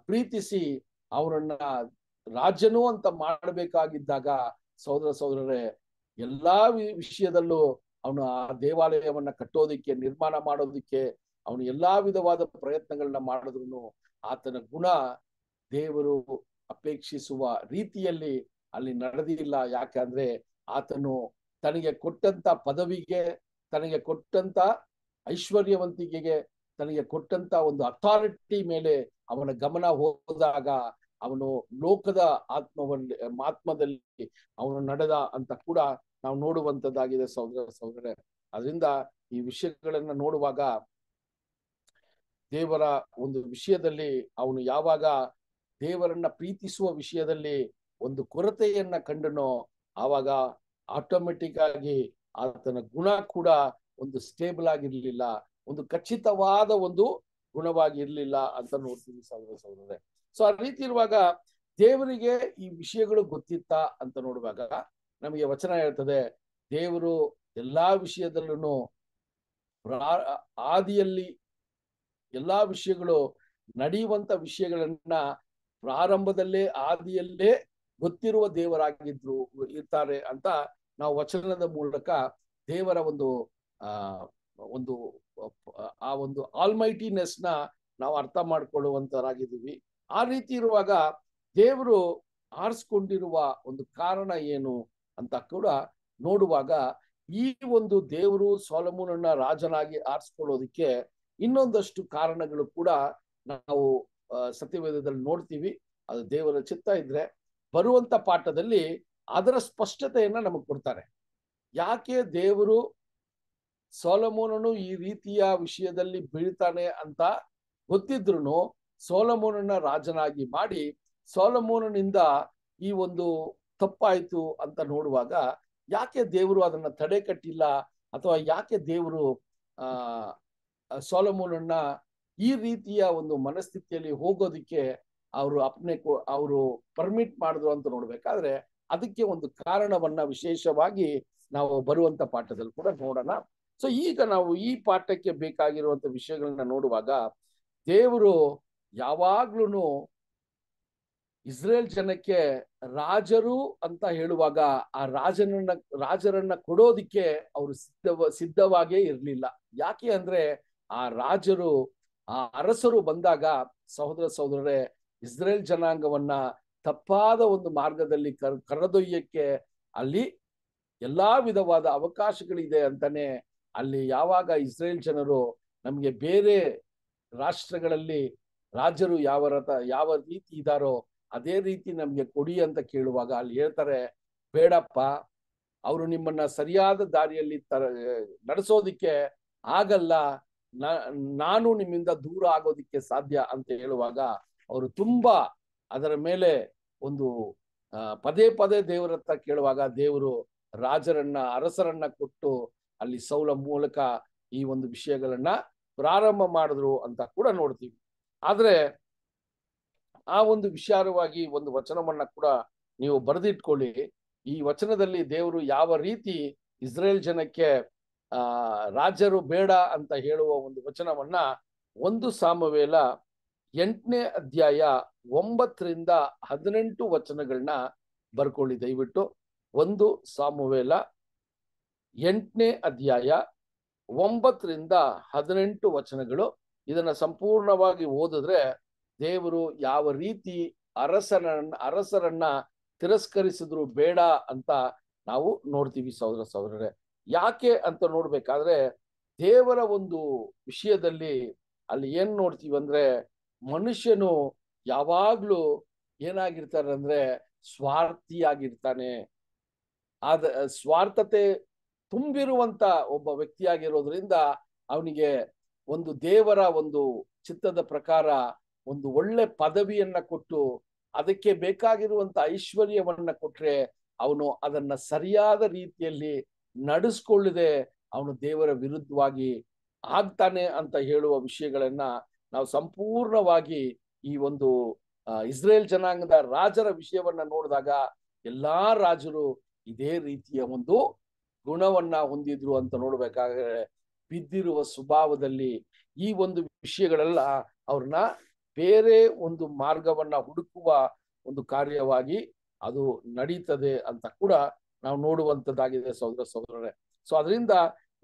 ಪ್ರೀತಿಸಿ ಅವರನ್ನ ರಾಜನು ಅಂತ ಮಾಡಬೇಕಾಗಿದ್ದಾಗ ಸಹೋದರ ಸಹೋದರರೇ ಎಲ್ಲಾ ವಿಷಯದಲ್ಲೂ ಅವನು ಆ ದೇವಾಲಯವನ್ನ ಕಟ್ಟೋದಿಕ್ಕೆ ನಿರ್ಮಾಣ ಮಾಡೋದಿಕ್ಕೆ ಅವನು ಎಲ್ಲಾ ವಿಧವಾದ ಪ್ರಯತ್ನಗಳನ್ನ ಮಾಡಿದ್ರು ಆತನ ಗುಣ ದೇವರು ಅಪೇಕ್ಷಿಸುವ ರೀತಿಯಲ್ಲಿ ಅಲ್ಲಿ ನಡೆದಿಲ್ಲ ಯಾಕಂದ್ರೆ ಆತನು ತನಗೆ ಕೊಟ್ಟಂತ ಪದವಿಗೆ ತನಗೆ ಕೊಟ್ಟಂತ ಐಶ್ವರ್ಯವಂತಿಕೆಗೆ ತನಗೆ ಕೊಟ್ಟಂತ ಒಂದು ಅಥಾರಿಟಿ ಮೇಲೆ ಅವನ ಗಮನ ಹೋದಾಗ ಅವನು ಲೋಕದ ಆತ್ಮವಲ್ಲಿ ಆತ್ಮದಲ್ಲಿ ಅವನು ನಡೆದ ಅಂತ ಕೂಡ ನಾವು ನೋಡುವಂತದ್ದಾಗಿದೆ ಸಹೋದರ ಸಹೋದರ ಅದರಿಂದ ಈ ವಿಷಯಗಳನ್ನ ನೋಡುವಾಗ ದೇವರ ಒಂದು ವಿಷಯದಲ್ಲಿ ಅವನು ಯಾವಾಗ ದೇವರನ್ನ ಪ್ರೀತಿಸುವ ವಿಷಯದಲ್ಲಿ ಒಂದು ಕೊರತೆಯನ್ನ ಕಂಡನೋ ಆವಾಗ ಆಟೋಮೆಟಿಕ್ ಆಗಿ ಆತನ ಗುಣ ಕೂಡ ಒಂದು ಸ್ಟೇಬಲ್ ಆಗಿರ್ಲಿಲ್ಲ ಒಂದು ಖಚಿತವಾದ ಒಂದು ಗುಣವಾಗಿರ್ಲಿಲ್ಲ ಅಂತ ನೋಡ್ತೀವಿ ಸಹೋದರ ಸಹೋದರ ಸೊ ಆ ರೀತಿ ಇರುವಾಗ ದೇವರಿಗೆ ಈ ವಿಷಯಗಳು ಗೊತ್ತಿತ್ತಾ ಅಂತ ನೋಡುವಾಗ ನಮಗೆ ವಚನ ಹೇಳ್ತದೆ ದೇವರು ಎಲ್ಲಾ ವಿಷಯದಲ್ಲೂ ಆದಿಯಲ್ಲಿ ಎಲ್ಲಾ ವಿಷಯಗಳು ನಡೆಯುವಂತ ವಿಷಯಗಳನ್ನ ಪ್ರಾರಂಭದಲ್ಲೇ ಆದಿಯಲ್ಲೇ ಗೊತ್ತಿರುವ ದೇವರಾಗಿದ್ರು ಇರ್ತಾರೆ ಅಂತ ನಾವು ವಚನದ ಮೂಲಕ ದೇವರ ಒಂದು ಆ ಒಂದು ಆ ಒಂದು ಆಲ್ಮೈಟಿನೆಸ್ ನ ನಾವು ಅರ್ಥ ಮಾಡ್ಕೊಳ್ಳುವಂತರಾಗಿದ್ದೀವಿ ಆ ರೀತಿ ಇರುವಾಗ ದೇವರು ಆರಿಸ್ಕೊಂಡಿರುವ ಒಂದು ಕಾರಣ ಏನು ಅಂತ ಕೂಡ ನೋಡುವಾಗ ಈ ಒಂದು ದೇವರು ಸೋಲಮೂನನ್ನ ರಾಜನಾಗಿ ಆರಿಸ್ಕೊಳ್ಳೋದಕ್ಕೆ ಇನ್ನೊಂದಷ್ಟು ಕಾರಣಗಳು ಕೂಡ ನಾವು ಸತ್ಯವೇದದಲ್ಲಿ ನೋಡ್ತೀವಿ ಅದು ದೇವರ ಚಿತ್ತ ಇದ್ರೆ ಬರುವಂತ ಪಾಠದಲ್ಲಿ ಅದರ ಸ್ಪಷ್ಟತೆಯನ್ನ ನಮಗ್ ಕೊಡ್ತಾರೆ ಯಾಕೆ ದೇವರು ಸೋಲಮೂನನು ಈ ರೀತಿಯ ವಿಷಯದಲ್ಲಿ ಬೀಳ್ತಾನೆ ಅಂತ ಗೊತ್ತಿದ್ರು ಸೋಲಮೋನನ್ನ ರಾಜನಾಗಿ ಮಾಡಿ ಸೋಲಮೂನನಿಂದ ಈ ಒಂದು ತಪ್ಪಾಯ್ತು ಅಂತ ನೋಡುವಾಗ ಯಾಕೆ ದೇವರು ಅದನ್ನ ತಡೆ ಕಟ್ಟಿಲ್ಲ ಅಥವಾ ಯಾಕೆ ದೇವರು ಆ ಸೋಲಮೋನನ್ನ ಈ ರೀತಿಯ ಒಂದು ಮನಸ್ಥಿತಿಯಲ್ಲಿ ಹೋಗೋದಕ್ಕೆ ಅವರು ಅಪ್ನೆ ಅವರು ಪರ್ಮಿಟ್ ಮಾಡಿದ್ರು ಅಂತ ನೋಡ್ಬೇಕಾದ್ರೆ ಅದಕ್ಕೆ ಒಂದು ಕಾರಣವನ್ನ ವಿಶೇಷವಾಗಿ ನಾವು ಬರುವಂತ ಪಾಠದಲ್ಲಿ ಕೂಡ ನೋಡೋಣ ಸೊ ಈಗ ನಾವು ಈ ಪಾಠಕ್ಕೆ ಬೇಕಾಗಿರುವಂತ ವಿಷಯಗಳನ್ನ ನೋಡುವಾಗ ದೇವರು ಯಾವಾಗ್ಲೂ ಇಸ್ರೇಲ್ ಜನಕ್ಕೆ ರಾಜರು ಅಂತ ಹೇಳುವಾಗ ಆ ರಾಜನನ್ನ ರಾಜರನ್ನ ಕೊಡೋದಿಕ್ಕೆ ಅವರು ಸಿದ್ಧ ಸಿದ್ಧವಾಗೇ ಇರಲಿಲ್ಲ ಯಾಕೆ ಅಂದ್ರೆ ಆ ರಾಜರು ಆ ಅರಸರು ಬಂದಾಗ ಸಹೋದರ ಸಹೋದರರೇ ಇಸ್ರೇಲ್ ಜನಾಂಗವನ್ನ ತಪ್ಪಾದ ಒಂದು ಮಾರ್ಗದಲ್ಲಿ ಕರ್ ಕರೆದೊಯ್ಯಕ್ಕೆ ಅಲ್ಲಿ ಎಲ್ಲಾ ವಿಧವಾದ ಅವಕಾಶಗಳಿದೆ ಅಂತಾನೆ ಅಲ್ಲಿ ಯಾವಾಗ ಇಸ್ರೇಲ್ ಜನರು ನಮಗೆ ಬೇರೆ ರಾಷ್ಟ್ರಗಳಲ್ಲಿ ರಾಜರು ಯಾವ ರಥ ಯಾವ ರೀತಿ ಇದ್ದಾರೋ ಅದೇ ರೀತಿ ನಮ್ಗೆ ಕೊಡಿ ಅಂತ ಕೇಳುವಾಗ ಅಲ್ಲಿ ಹೇಳ್ತಾರೆ ಬೇಡಪ್ಪ ಅವರು ನಿಮ್ಮನ್ನ ಸರಿಯಾದ ದಾರಿಯಲ್ಲಿ ತರ ನಡೆಸೋದಿಕ್ಕೆ ಆಗಲ್ಲ ನಾನು ನಿಮ್ಮಿಂದ ದೂರ ಆಗೋದಿಕ್ಕೆ ಸಾಧ್ಯ ಅಂತ ಹೇಳುವಾಗ ಅವರು ತುಂಬಾ ಅದರ ಮೇಲೆ ಒಂದು ಪದೇ ಪದೇ ದೇವರ ಹತ್ರ ಕೇಳುವಾಗ ದೇವರು ರಾಜರನ್ನ ಅರಸರನ್ನ ಕೊಟ್ಟು ಅಲ್ಲಿ ಸೌಲ ಮೂಲಕ ಈ ಒಂದು ವಿಷಯಗಳನ್ನ ಪ್ರಾರಂಭ ಮಾಡಿದ್ರು ಅಂತ ಕೂಡ ನೋಡ್ತೀವಿ ಆದರೆ ಆ ಒಂದು ವಿಚಾರವಾಗಿ ಒಂದು ವಚನವನ್ನ ಕೂಡ ನೀವು ಬರೆದಿಟ್ಕೊಳ್ಳಿ ಈ ವಚನದಲ್ಲಿ ದೇವರು ಯಾವ ರೀತಿ ಇಸ್ರೇಲ್ ಜನಕ್ಕೆ ಆ ರಾಜರು ಬೇಡ ಅಂತ ಹೇಳುವ ಒಂದು ವಚನವನ್ನ ಒಂದು ಸಾಮವೇಲ ಎಂಟನೇ ಅಧ್ಯಾಯ ಒಂಬತ್ತರಿಂದ ಹದಿನೆಂಟು ವಚನಗಳನ್ನ ಬರ್ಕೊಳ್ಳಿ ದಯವಿಟ್ಟು ಒಂದು ಸಾಮುವೇಲ ಎಂಟನೇ ಅಧ್ಯಾಯ ಒಂಬತ್ತರಿಂದ ಹದಿನೆಂಟು ವಚನಗಳು ಇದನ್ನ ಸಂಪೂರ್ಣವಾಗಿ ಓದಿದ್ರೆ ದೇವರು ಯಾವ ರೀತಿ ಅರಸನ ಅರಸರನ್ನ ತಿರಸ್ಕರಿಸಿದ್ರು ಬೇಡ ಅಂತ ನಾವು ನೋಡ್ತೀವಿ ಸಹೋದರ ಸಹೋದರರೇ ಯಾಕೆ ಅಂತ ನೋಡ್ಬೇಕಾದ್ರೆ ದೇವರ ಒಂದು ವಿಷಯದಲ್ಲಿ ಅಲ್ಲಿ ಏನ್ ನೋಡ್ತೀವಿ ಅಂದ್ರೆ ಮನುಷ್ಯನು ಯಾವಾಗ್ಲೂ ಏನಾಗಿರ್ತಾರೆ ಅಂದ್ರೆ ಸ್ವಾರ್ಥಿಯಾಗಿರ್ತಾನೆ ಆದ ಸ್ವಾರ್ಥತೆ ತುಂಬಿರುವಂತ ಒಬ್ಬ ವ್ಯಕ್ತಿಯಾಗಿರೋದ್ರಿಂದ ಅವನಿಗೆ ಒಂದು ದೇವರ ಒಂದು ಚಿತ್ತದ ಪ್ರಕಾರ ಒಂದು ಒಳ್ಳೆ ಪದವಿಯನ್ನ ಕೊಟ್ಟು ಅದಕ್ಕೆ ಬೇಕಾಗಿರುವಂತ ಐಶ್ವರ್ಯವನ್ನ ಕೊಟ್ರೆ ಅವನು ಅದನ್ನ ಸರಿಯಾದ ರೀತಿಯಲ್ಲಿ ನಡೆಸ್ಕೊಳ್ಳದೆ ಅವನು ದೇವರ ವಿರುದ್ಧವಾಗಿ ಆಗ್ತಾನೆ ಅಂತ ಹೇಳುವ ವಿಷಯಗಳನ್ನ ನಾವು ಸಂಪೂರ್ಣವಾಗಿ ಈ ಒಂದು ಇಸ್ರೇಲ್ ಜನಾಂಗದ ರಾಜರ ವಿಷಯವನ್ನ ನೋಡಿದಾಗ ಎಲ್ಲಾ ರಾಜರು ಇದೇ ರೀತಿಯ ಒಂದು ಗುಣವನ್ನ ಹೊಂದಿದ್ರು ಅಂತ ನೋಡ್ಬೇಕಾದ್ರೆ ಬಿದ್ದಿರುವ ಸ್ವಭಾವದಲ್ಲಿ ಈ ಒಂದು ವಿಷಯಗಳೆಲ್ಲ ಅವ್ರನ್ನ ಬೇರೆ ಒಂದು ಮಾರ್ಗವನ್ನ ಹುಡುಕುವ ಒಂದು ಕಾರ್ಯವಾಗಿ ಅದು ನಡೀತದೆ ಅಂತ ಕೂಡ ನಾವು ನೋಡುವಂತದ್ದಾಗಿದೆ ಸಹೋದರ ಸಹೋದರರೇ ಸೊ ಅದರಿಂದ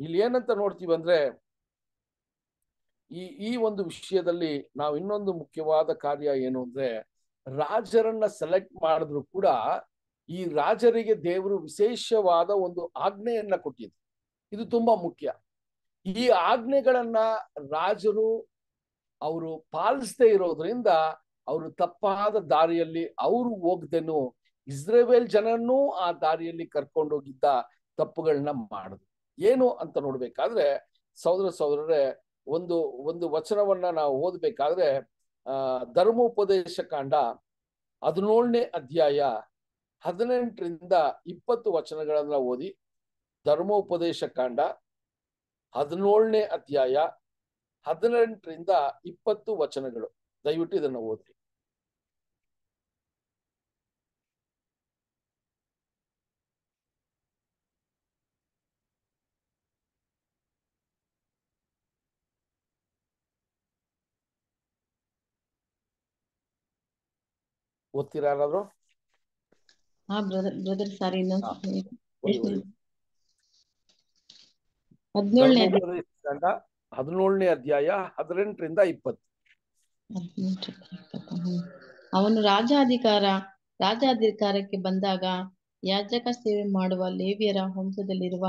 ಇಲ್ಲಿ ಏನಂತ ನೋಡ್ತೀವಿ ಅಂದ್ರೆ ಈ ಈ ಒಂದು ವಿಷಯದಲ್ಲಿ ನಾವು ಇನ್ನೊಂದು ಮುಖ್ಯವಾದ ಕಾರ್ಯ ಏನು ಅಂದ್ರೆ ರಾಜರನ್ನ ಸೆಲೆಕ್ಟ್ ಮಾಡಿದ್ರು ಕೂಡ ಈ ರಾಜರಿಗೆ ದೇವರು ವಿಶೇಷವಾದ ಒಂದು ಆಜ್ಞೆಯನ್ನ ಕೊಟ್ಟಿದ್ರು ಇದು ತುಂಬಾ ಮುಖ್ಯ ಈ ಆಜ್ಞೆಗಳನ್ನ ರಾಜರು ಅವರು ಪಾಲಿಸದೇ ಇರೋದ್ರಿಂದ ಅವರು ತಪ್ಪಾದ ದಾರಿಯಲ್ಲಿ ಅವರು ಹೋಗ್ದೇನು ಇಸ್ರೇವೇಲ್ ಜನನ್ನೂ ಆ ದಾರಿಯಲ್ಲಿ ಕರ್ಕೊಂಡೋಗಿದ್ದ ತಪ್ಪುಗಳನ್ನ ಮಾಡುದು ಏನು ಅಂತ ನೋಡ್ಬೇಕಾದ್ರೆ ಸಹೋದರ ಸಹೋದರರೇ ಒಂದು ಒಂದು ವಚನವನ್ನ ನಾವು ಓದ್ಬೇಕಾದ್ರೆ ಆ ಧರ್ಮೋಪದೇಶ ಕಾಂಡ ಹದಿನೇಳನೇ ಅಧ್ಯಾಯ ಹದಿನೆಂಟರಿಂದ ಇಪ್ಪತ್ತು ವಚನಗಳನ್ನ ಓದಿ ಧರ್ಮೋಪದೇಶ ಕಾಂಡ ಹದಿನೇಳನೇ ಅಧ್ಯಾಯ ಹದಿನೆಂಟರಿಂದ ಇಪ್ಪತ್ತು ವಚನಗಳು ದಯವಿಟ್ಟು ಇದನ್ನು ಓದ್ರಿ ಓದ್ತೀರಾ ಹಾ ಬ್ರದರ್ ಬ್ರದರ್ ಸಾರಿ ಇನ್ನೊಂದು ಹದಿನೇಳನೇ ಅಧ್ಯಾಯ ಹದಿನೆಂಟರಿಂದ ಇಪ್ಪತ್ತು ಅವನು ರಾಜಾಧಿಕಾರ ರಾಜಾಧಿಕಾರಕ್ಕೆ ಬಂದಾಗ ಯಾಜಕ ಸೇವೆ ಮಾಡುವ ಲೇವಿಯರ ವಂಶದಲ್ಲಿರುವ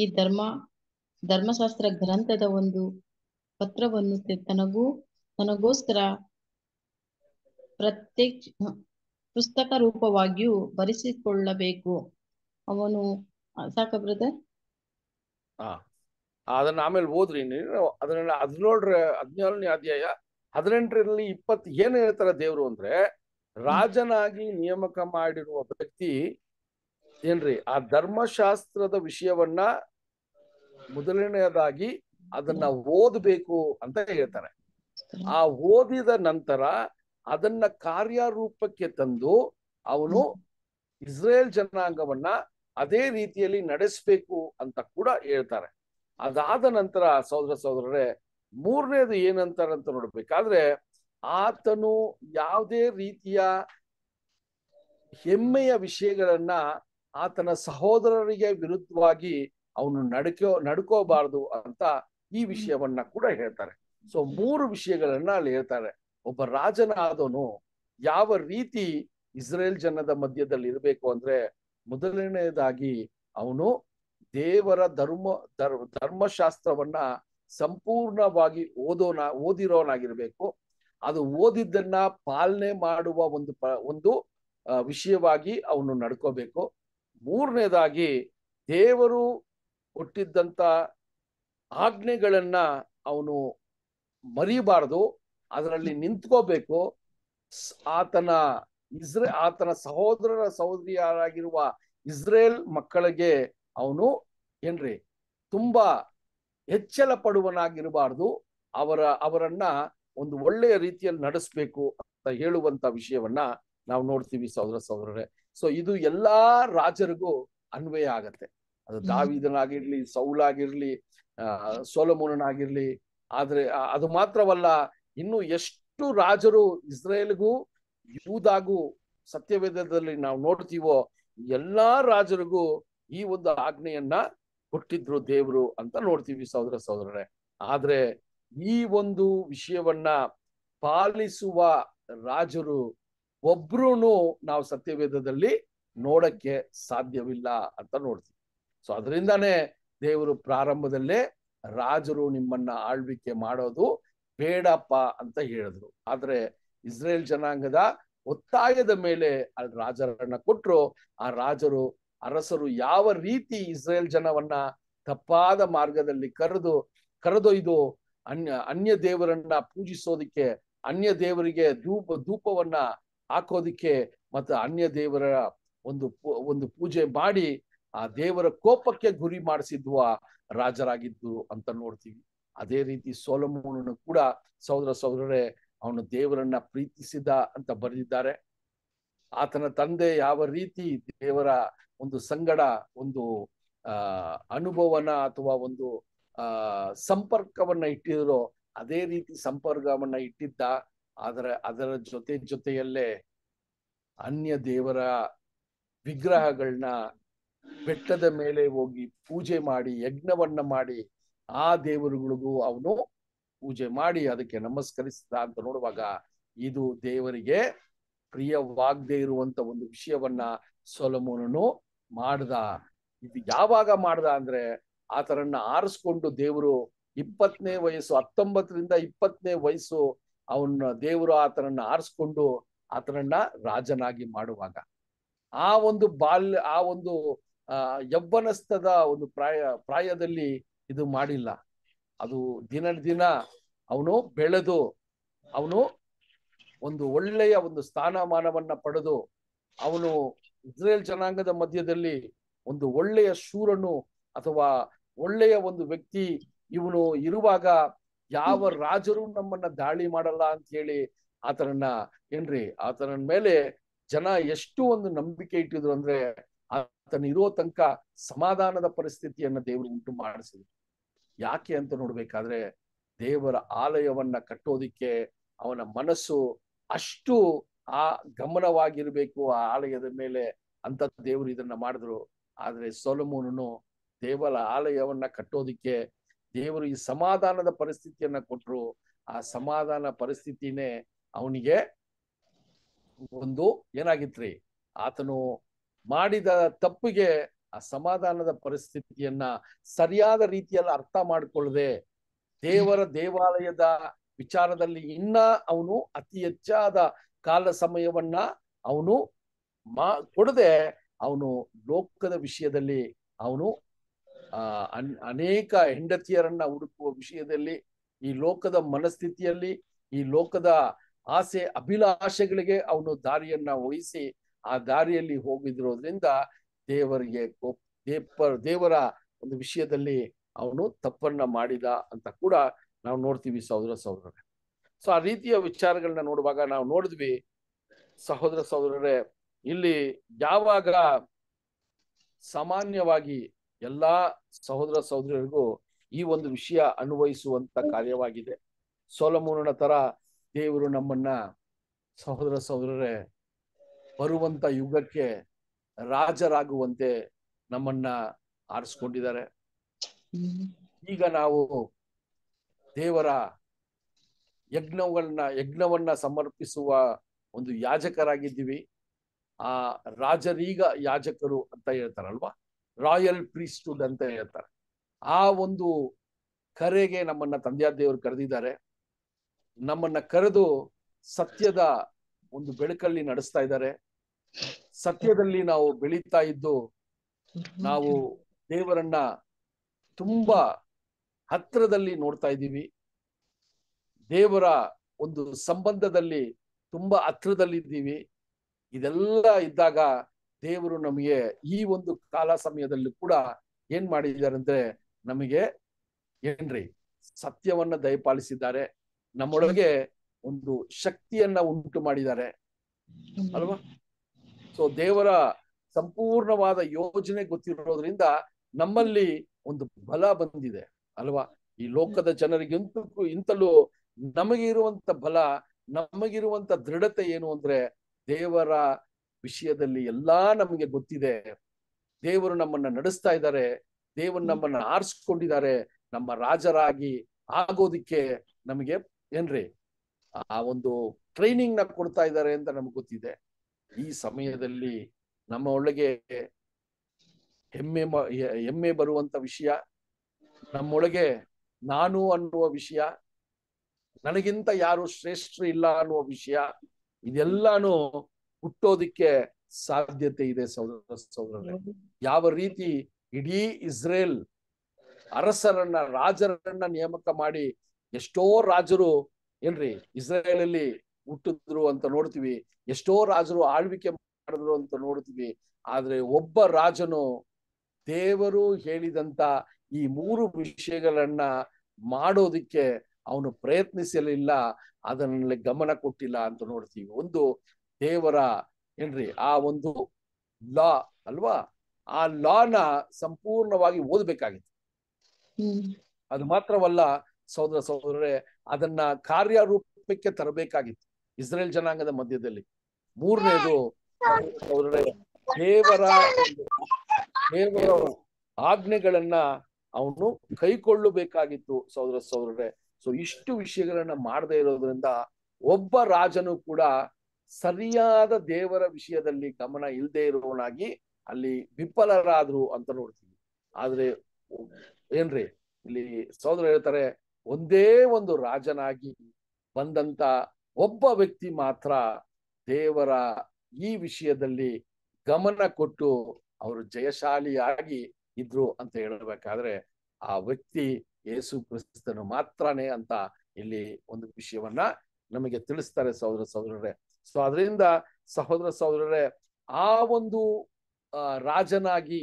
ಈ ಧರ್ಮ ಧರ್ಮಶಾಸ್ತ್ರ ಗ್ರಂಥದ ಒಂದು ಪತ್ರವನ್ನು ತನಗೂ ತನಗೋಸ್ಕರ ಪ್ರತ್ಯಕ್ಷ ಪುಸ್ತಕ ರೂಪವಾಗಿಯೂ ಭರಿಸಿಕೊಳ್ಳಬೇಕು ಅವನು ಸಾಕ ಹಾ ಅದನ್ನ ಆಮೇಲೆ ಓದ್ರಿ ನೀನು ಅದನ್ನೆಲ್ಲ ಹದಿನೇಳರ ಹದಿನೇಳನೇ ಅಧ್ಯಾಯ ಹದಿನೆಂಟರಲ್ಲಿ ಇಪ್ಪತ್ ಏನು ಹೇಳ್ತಾರೆ ದೇವ್ರು ಅಂದ್ರೆ ರಾಜನಾಗಿ ನೇಮಕ ಮಾಡಿರುವ ವ್ಯಕ್ತಿ ಏನ್ರಿ ಆ ಧರ್ಮಶಾಸ್ತ್ರದ ವಿಷಯವನ್ನ ಮೊದಲನೆಯದಾಗಿ ಅದನ್ನ ಓದಬೇಕು ಅಂತ ಹೇಳ್ತಾರೆ ಆ ಓದಿದ ನಂತರ ಅದನ್ನ ಕಾರ್ಯರೂಪಕ್ಕೆ ತಂದು ಅವನು ಇಸ್ರೇಲ್ ಜನಾಂಗವನ್ನ ಅದೇ ರೀತಿಯಲ್ಲಿ ನಡೆಸಬೇಕು ಅಂತ ಕೂಡ ಹೇಳ್ತಾರೆ ಅದಾದ ನಂತರ ಸಹೋದರ ಸಹೋದರರೇ ಮೂರನೇದು ಅಂತ ನೋಡ್ಬೇಕಾದ್ರೆ ಆತನು ಯಾವುದೇ ರೀತಿಯ ಹೆಮ್ಮೆಯ ವಿಷಯಗಳನ್ನ ಆತನ ಸಹೋದರರಿಗೆ ವಿರುದ್ಧವಾಗಿ ಅವನು ನಡ್ಕೋ ನಡ್ಕೋಬಾರ್ದು ಅಂತ ಈ ವಿಷಯವನ್ನ ಕೂಡ ಹೇಳ್ತಾರೆ ಸೊ ಮೂರು ವಿಷಯಗಳನ್ನ ಅಲ್ಲಿ ಹೇಳ್ತಾರೆ ಒಬ್ಬ ರಾಜನಾದವನು ಯಾವ ರೀತಿ ಇಸ್ರೇಲ್ ಜನದ ಮಧ್ಯದಲ್ಲಿ ಇರಬೇಕು ಅಂದ್ರೆ ಮೊದಲನೆಯದಾಗಿ ಅವನು ದೇವರ ಧರ್ಮ ಧರ್ಮಶಾಸ್ತ್ರವನ್ನ ಸಂಪೂರ್ಣವಾಗಿ ಓದೋನ ಓದಿರೋನಾಗಿರ್ಬೇಕು ಅದು ಓದಿದ್ದನ್ನ ಪಾಲನೆ ಮಾಡುವ ಒಂದು ಪ ಒಂದು ವಿಷಯವಾಗಿ ಅವನು ನಡ್ಕೋಬೇಕು ಮೂರನೇದಾಗಿ ದೇವರು ಕೊಟ್ಟಿದ್ದಂಥ ಆಜ್ಞೆಗಳನ್ನ ಅವನು ಮರಿಬಾರ್ದು ಅದರಲ್ಲಿ ನಿಂತ್ಕೋಬೇಕು ಆತನ ಇಸ್ರೇ ಆತನ ಸಹೋದರರ ಸಹೋದರಿಯರಾಗಿರುವ ಇಸ್ರೇಲ್ ಮಕ್ಕಳಿಗೆ ಅವನು ಏನ್ರಿ ತುಂಬಾ ಹೆಚ್ಚಲ ಪಡುವನಾಗಿರಬಾರ್ದು ಅವರ ಅವರನ್ನ ಒಂದು ಒಳ್ಳೆಯ ರೀತಿಯಲ್ಲಿ ನಡೆಸಬೇಕು ಅಂತ ಹೇಳುವಂತ ವಿಷಯವನ್ನ ನಾವು ನೋಡ್ತೀವಿ ಸಹೋದರ ಸಹೋದರರೇ ಸೊ ಇದು ಎಲ್ಲಾ ರಾಜರಿಗೂ ಅನ್ವಯ ಆಗತ್ತೆ ಅದು ದಾವಿದನಾಗಿರ್ಲಿ ಸೌಲಾಗಿರ್ಲಿ ಆ ಸೋಲಮೋನನಾಗಿರ್ಲಿ ಆದ್ರೆ ಅದು ಮಾತ್ರವಲ್ಲ ಇನ್ನು ಎಷ್ಟು ರಾಜರು ಇಸ್ರೇಲ್ಗೂ ಯೂದಾಗೂ ಸತ್ಯವೇದದಲ್ಲಿ ನಾವು ನೋಡ್ತೀವೋ ಎಲ್ಲಾ ರಾಜರಿಗೂ ಈ ಒಂದು ಆಜ್ಞೆಯನ್ನ ಕೊಟ್ಟಿದ್ರು ದೇವರು ಅಂತ ನೋಡ್ತೀವಿ ಸಹೋದರ ಸಹೋದರರೇ ಆದ್ರೆ ಈ ಒಂದು ವಿಷಯವನ್ನ ಪಾಲಿಸುವ ರಾಜರು ಒಬ್ರು ನಾವು ಸತ್ಯವೇದದಲ್ಲಿ ನೋಡಕ್ಕೆ ಸಾಧ್ಯವಿಲ್ಲ ಅಂತ ನೋಡ್ತೀವಿ ಸೊ ಅದರಿಂದಾನೇ ದೇವರು ಪ್ರಾರಂಭದಲ್ಲೇ ರಾಜರು ನಿಮ್ಮನ್ನ ಆಳ್ವಿಕೆ ಮಾಡೋದು ಬೇಡಪ್ಪ ಅಂತ ಹೇಳಿದ್ರು ಆದ್ರೆ ಇಸ್ರೇಲ್ ಜನಾಂಗದ ಒತ್ತಾಯದ ಮೇಲೆ ಅಲ್ಲಿ ರಾಜರನ್ನ ಕೊಟ್ಟರು ಆ ರಾಜರು ಅರಸರು ಯಾವ ರೀತಿ ಇಸ್ರೇಲ್ ಜನವನ್ನ ತಪ್ಪಾದ ಮಾರ್ಗದಲ್ಲಿ ಕರೆದು ಕರೆದೊಯ್ದು ಅನ್ಯ ಅನ್ಯ ದೇವರನ್ನ ಪೂಜಿಸೋದಿಕ್ಕೆ ಅನ್ಯ ದೇವರಿಗೆ ಧೂಪ ಧೂಪವನ್ನ ಹಾಕೋದಿಕ್ಕೆ ಮತ್ತು ಅನ್ಯ ದೇವರ ಒಂದು ಒಂದು ಪೂಜೆ ಮಾಡಿ ಆ ದೇವರ ಕೋಪಕ್ಕೆ ಗುರಿ ಮಾಡಿಸಿದ್ವ ರಾಜರಾಗಿದ್ದು ಅಂತ ನೋಡ್ತೀವಿ ಅದೇ ರೀತಿ ಸೋಲಮೂನನ್ನು ಕೂಡ ಸಹೋದರ ಸಹೋದರರೇ ಅವನು ದೇವರನ್ನ ಪ್ರೀತಿಸಿದ ಅಂತ ಬರೆದಿದ್ದಾರೆ ಆತನ ತಂದೆ ಯಾವ ರೀತಿ ದೇವರ ಒಂದು ಸಂಗಡ ಒಂದು ಆ ಅನುಭವನ ಅಥವಾ ಒಂದು ಆ ಸಂಪರ್ಕವನ್ನ ಇಟ್ಟಿದ್ರು ಅದೇ ರೀತಿ ಸಂಪರ್ಕವನ್ನ ಇಟ್ಟಿದ್ದ ಆದರೆ ಅದರ ಜೊತೆ ಜೊತೆಯಲ್ಲೇ ಅನ್ಯ ದೇವರ ವಿಗ್ರಹಗಳನ್ನ ಬೆಟ್ಟದ ಮೇಲೆ ಹೋಗಿ ಪೂಜೆ ಮಾಡಿ ಯಜ್ಞವನ್ನ ಮಾಡಿ ಆ ದೇವರುಗಳಿಗೂ ಅವನು ಪೂಜೆ ಮಾಡಿ ಅದಕ್ಕೆ ನಮಸ್ಕರಿಸಿದ ಅಂತ ನೋಡುವಾಗ ಇದು ದೇವರಿಗೆ ಪ್ರಿಯವಾಗದೇ ಇರುವಂತ ಒಂದು ವಿಷಯವನ್ನ ಸೊಲಮೋನನು ಮಾಡ್ದ ಇದು ಯಾವಾಗ ಮಾಡ್ದ ಅಂದ್ರೆ ಆತನನ್ನ ಆರಿಸ್ಕೊಂಡು ದೇವರು ಇಪ್ಪತ್ತನೇ ವಯಸ್ಸು ಹತ್ತೊಂಬತ್ತರಿಂದ ಇಪ್ಪತ್ತನೇ ವಯಸ್ಸು ಅವನ ದೇವರು ಆತನನ್ನ ಆರಿಸ್ಕೊಂಡು ಆತನನ್ನ ರಾಜನಾಗಿ ಮಾಡುವಾಗ ಆ ಒಂದು ಬಾಲ್ಯ ಆ ಒಂದು ಆ ಯೌವನಸ್ಥದ ಒಂದು ಪ್ರಾಯ ಪ್ರಾಯದಲ್ಲಿ ಇದು ಮಾಡಿಲ್ಲ ಅದು ದಿನ ದಿನ ಅವನು ಬೆಳೆದು ಅವನು ಒಂದು ಒಳ್ಳೆಯ ಒಂದು ಸ್ಥಾನಮಾನವನ್ನ ಪಡೆದು ಅವನು ಇಸ್ರೇಲ್ ಜನಾಂಗದ ಮಧ್ಯದಲ್ಲಿ ಒಂದು ಒಳ್ಳೆಯ ಶೂರನು ಅಥವಾ ಒಳ್ಳೆಯ ಒಂದು ವ್ಯಕ್ತಿ ಇವನು ಇರುವಾಗ ಯಾವ ರಾಜರು ನಮ್ಮನ್ನ ದಾಳಿ ಮಾಡಲ್ಲ ಅಂತ ಹೇಳಿ ಆತನನ್ನ ಏನ್ರಿ ಆತನ ಮೇಲೆ ಜನ ಎಷ್ಟು ಒಂದು ನಂಬಿಕೆ ಇಟ್ಟಿದ್ರು ಅಂದ್ರೆ ಆತನ ಇರೋ ತನಕ ಸಮಾಧಾನದ ಪರಿಸ್ಥಿತಿಯನ್ನ ದೇವರು ಉಂಟು ಮಾಡಿಸಿದ್ರು ಯಾಕೆ ಅಂತ ನೋಡ್ಬೇಕಾದ್ರೆ ದೇವರ ಆಲಯವನ್ನ ಕಟ್ಟೋದಿಕ್ಕೆ ಅವನ ಮನಸ್ಸು ಅಷ್ಟು ಆ ಗಮನವಾಗಿರ್ಬೇಕು ಆ ಆಲಯದ ಮೇಲೆ ಅಂತ ದೇವರು ಇದನ್ನ ಮಾಡಿದ್ರು ಆದ್ರೆ ಸೊಲಮೂನನು ದೇವರ ಆಲಯವನ್ನ ಕಟ್ಟೋದಿಕ್ಕೆ ದೇವರು ಈ ಸಮಾಧಾನದ ಪರಿಸ್ಥಿತಿಯನ್ನ ಕೊಟ್ರು ಆ ಸಮಾಧಾನ ಪರಿಸ್ಥಿತಿನೇ ಅವನಿಗೆ ಒಂದು ಏನಾಗಿತ್ರಿ ಆತನು ಮಾಡಿದ ತಪ್ಪಿಗೆ ಆ ಸಮಾಧಾನದ ಪರಿಸ್ಥಿತಿಯನ್ನ ಸರಿಯಾದ ರೀತಿಯಲ್ಲಿ ಅರ್ಥ ಮಾಡಿಕೊಳ್ಳದೆ ದೇವರ ದೇವಾಲಯದ ವಿಚಾರದಲ್ಲಿ ಇನ್ನ ಅವನು ಅತಿ ಹೆಚ್ಚಾದ ಕಾಲ ಸಮಯವನ್ನ ಅವನು ಮಾ ಕೊಡದೆ ಅವನು ಲೋಕದ ವಿಷಯದಲ್ಲಿ ಅವನು ಆ ಅನೇಕ ಹೆಂಡತಿಯರನ್ನ ಹುಡುಕುವ ವಿಷಯದಲ್ಲಿ ಈ ಲೋಕದ ಮನಸ್ಥಿತಿಯಲ್ಲಿ ಈ ಲೋಕದ ಆಸೆ ಅಭಿಲಾಷೆಗಳಿಗೆ ಅವನು ದಾರಿಯನ್ನ ವಹಿಸಿ ಆ ದಾರಿಯಲ್ಲಿ ಹೋಗಿದಿರೋದ್ರಿಂದ ದೇವರಿಗೆ ದೇಪ ದೇವರ ಒಂದು ವಿಷಯದಲ್ಲಿ ಅವನು ತಪ್ಪನ್ನ ಮಾಡಿದ ಅಂತ ಕೂಡ ನಾವು ನೋಡ್ತೀವಿ ಸಹೋದರ ಸಹೋದರರೇ ಸೊ ಆ ರೀತಿಯ ವಿಚಾರಗಳನ್ನ ನೋಡುವಾಗ ನಾವು ನೋಡಿದ್ವಿ ಸಹೋದರ ಸಹೋದರರೇ ಇಲ್ಲಿ ಯಾವಾಗ ಸಾಮಾನ್ಯವಾಗಿ ಎಲ್ಲಾ ಸಹೋದರ ಸಹೋದರಿಗೂ ಈ ಒಂದು ವಿಷಯ ಅನ್ವಯಿಸುವಂತ ಕಾರ್ಯವಾಗಿದೆ ಸೋಲಮೂರನ ತರ ದೇವರು ನಮ್ಮನ್ನ ಸಹೋದರ ಸಹೋದರರೇ ಬರುವಂತ ಯುಗಕ್ಕೆ ರಾಜರಾಗುವಂತೆ ನಮ್ಮನ್ನ ಆರಿಸ್ಕೊಂಡಿದ್ದಾರೆ ಈಗ ನಾವು ದೇವರ ಯಜ್ಞವನ್ನ ಯಜ್ಞವನ್ನ ಸಮರ್ಪಿಸುವ ಒಂದು ಯಾಜಕರಾಗಿದ್ದೀವಿ ಆ ರಾಜರೀಗ ಯಾಜಕರು ಅಂತ ಹೇಳ್ತಾರಲ್ವಾ ರಾಯಲ್ ಪ್ರೀಸ್ಟುಡ್ ಅಂತ ಹೇಳ್ತಾರೆ ಆ ಒಂದು ಕರೆಗೆ ನಮ್ಮನ್ನ ತಂದೆಯ ದೇವರು ಕರೆದಿದ್ದಾರೆ ನಮ್ಮನ್ನ ಕರೆದು ಸತ್ಯದ ಒಂದು ಬೆಳಕಲ್ಲಿ ನಡೆಸ್ತಾ ಇದ್ದಾರೆ ಸತ್ಯದಲ್ಲಿ ನಾವು ಬೆಳೀತಾ ಇದ್ದು ನಾವು ದೇವರನ್ನ ತುಂಬಾ ಹತ್ರದಲ್ಲಿ ನೋಡ್ತಾ ಇದ್ದೀವಿ ದೇವರ ಒಂದು ಸಂಬಂಧದಲ್ಲಿ ತುಂಬಾ ಇದ್ದೀವಿ ಇದೆಲ್ಲ ಇದ್ದಾಗ ದೇವರು ನಮಗೆ ಈ ಒಂದು ಕಾಲ ಸಮಯದಲ್ಲಿ ಕೂಡ ಏನ್ ಮಾಡಿದ್ದಾರೆ ಅಂದ್ರೆ ನಮಗೆ ಏನ್ರಿ ಸತ್ಯವನ್ನ ದಯಪಾಲಿಸಿದ್ದಾರೆ ನಮ್ಮೊಳಗೆ ಒಂದು ಶಕ್ತಿಯನ್ನ ಉಂಟು ಮಾಡಿದ್ದಾರೆ ಅಲ್ವಾ ಸೊ ದೇವರ ಸಂಪೂರ್ಣವಾದ ಯೋಜನೆ ಗೊತ್ತಿರೋದ್ರಿಂದ ನಮ್ಮಲ್ಲಿ ಒಂದು ಬಲ ಬಂದಿದೆ ಅಲ್ವಾ ಈ ಲೋಕದ ಜನರಿಗಿಂತಕ್ಕೂ ಇಂತಲೂ ನಮಗಿರುವಂತ ಬಲ ನಮಗಿರುವಂತ ದೃಢತೆ ಏನು ಅಂದ್ರೆ ದೇವರ ವಿಷಯದಲ್ಲಿ ಎಲ್ಲಾ ನಮಗೆ ಗೊತ್ತಿದೆ ದೇವರು ನಮ್ಮನ್ನ ನಡೆಸ್ತಾ ಇದ್ದಾರೆ ದೇವರು ನಮ್ಮನ್ನ ಆರಿಸ್ಕೊಂಡಿದ್ದಾರೆ ನಮ್ಮ ರಾಜರಾಗಿ ಆಗೋದಿಕ್ಕೆ ನಮಗೆ ಏನ್ರಿ ಆ ಒಂದು ಟ್ರೈನಿಂಗ್ ನ ಕೊಡ್ತಾ ಇದ್ದಾರೆ ಅಂತ ನಮ್ಗೆ ಗೊತ್ತಿದೆ ಈ ಸಮಯದಲ್ಲಿ ನಮ್ಮ ಒಳಗೆ ಹೆಮ್ಮೆ ಹೆಮ್ಮೆ ಬರುವಂತ ವಿಷಯ ನಮ್ಮೊಳಗೆ ನಾನು ಅನ್ನುವ ವಿಷಯ ನನಗಿಂತ ಯಾರು ಶ್ರೇಷ್ಠ ಇಲ್ಲ ಅನ್ನುವ ವಿಷಯ ಇದೆಲ್ಲಾನು ಹುಟ್ಟೋದಿಕ್ಕೆ ಸಾಧ್ಯತೆ ಇದೆ ಸಹೋದರ ಸಹೋದರ ಯಾವ ರೀತಿ ಇಡೀ ಇಸ್ರೇಲ್ ಅರಸರನ್ನ ರಾಜರನ್ನ ನೇಮಕ ಮಾಡಿ ಎಷ್ಟೋ ರಾಜರು ಏನ್ರಿ ಇಸ್ರೇಲಲ್ಲಿ ಹುಟ್ಟಿದ್ರು ಅಂತ ನೋಡ್ತೀವಿ ಎಷ್ಟೋ ರಾಜರು ಆಳ್ವಿಕೆ ಮಾಡಿದ್ರು ಅಂತ ನೋಡ್ತೀವಿ ಆದ್ರೆ ಒಬ್ಬ ರಾಜನು ದೇವರು ಹೇಳಿದಂತ ಈ ಮೂರು ವಿಷಯಗಳನ್ನ ಮಾಡೋದಿಕ್ಕೆ ಅವನು ಪ್ರಯತ್ನಿಸಲಿಲ್ಲ ಅದನ್ನಲ್ಲಿ ಗಮನ ಕೊಟ್ಟಿಲ್ಲ ಅಂತ ನೋಡ್ತೀವಿ ಒಂದು ದೇವರ ಏನ್ರಿ ಆ ಒಂದು ಲಾ ಅಲ್ವಾ ಆ ಲಾನ ಸಂಪೂರ್ಣವಾಗಿ ಓದ್ಬೇಕಾಗಿತ್ತು ಅದು ಮಾತ್ರವಲ್ಲ ಸಹೋದರ ಸಹೋದರರೇ ಅದನ್ನ ಕಾರ್ಯರೂಪಕ್ಕೆ ತರಬೇಕಾಗಿತ್ತು ಇಸ್ರೇಲ್ ಜನಾಂಗದ ಮಧ್ಯದಲ್ಲಿ ಮೂರನೇದು ದೇವರ ದೇವರ ಆಜ್ಞೆಗಳನ್ನ ಅವನು ಕೈಕೊಳ್ಳಬೇಕಾಗಿತ್ತು ಸಹೋದರ ಸಹೋದರರೇ ಸೊ ಇಷ್ಟು ವಿಷಯಗಳನ್ನ ಮಾಡದೇ ಇರೋದ್ರಿಂದ ಒಬ್ಬ ರಾಜನು ಕೂಡ ಸರಿಯಾದ ದೇವರ ವಿಷಯದಲ್ಲಿ ಗಮನ ಇಲ್ಲದೆ ಇರೋನಾಗಿ ಅಲ್ಲಿ ವಿಫಲರಾದ್ರು ಅಂತ ನೋಡ್ತೀವಿ ಆದ್ರೆ ಏನ್ರಿ ಇಲ್ಲಿ ಸಹೋದರ ಹೇಳ್ತಾರೆ ಒಂದೇ ಒಂದು ರಾಜನಾಗಿ ಬಂದಂತ ಒಬ್ಬ ವ್ಯಕ್ತಿ ಮಾತ್ರ ದೇವರ ಈ ವಿಷಯದಲ್ಲಿ ಗಮನ ಕೊಟ್ಟು ಅವರು ಜಯಶಾಲಿಯಾಗಿ ಇದ್ರು ಅಂತ ಹೇಳಬೇಕಾದ್ರೆ ಆ ವ್ಯಕ್ತಿ ಯೇಸು ಕ್ರಿಸ್ತನು ಮಾತ್ರನೇ ಅಂತ ಇಲ್ಲಿ ಒಂದು ವಿಷಯವನ್ನ ನಮಗೆ ತಿಳಿಸ್ತಾರೆ ಸಹೋದರ ಸಹೋದರರೇ ಸೊ ಅದರಿಂದ ಸಹೋದರ ಸಹೋದರರೇ ಆ ಒಂದು ರಾಜನಾಗಿ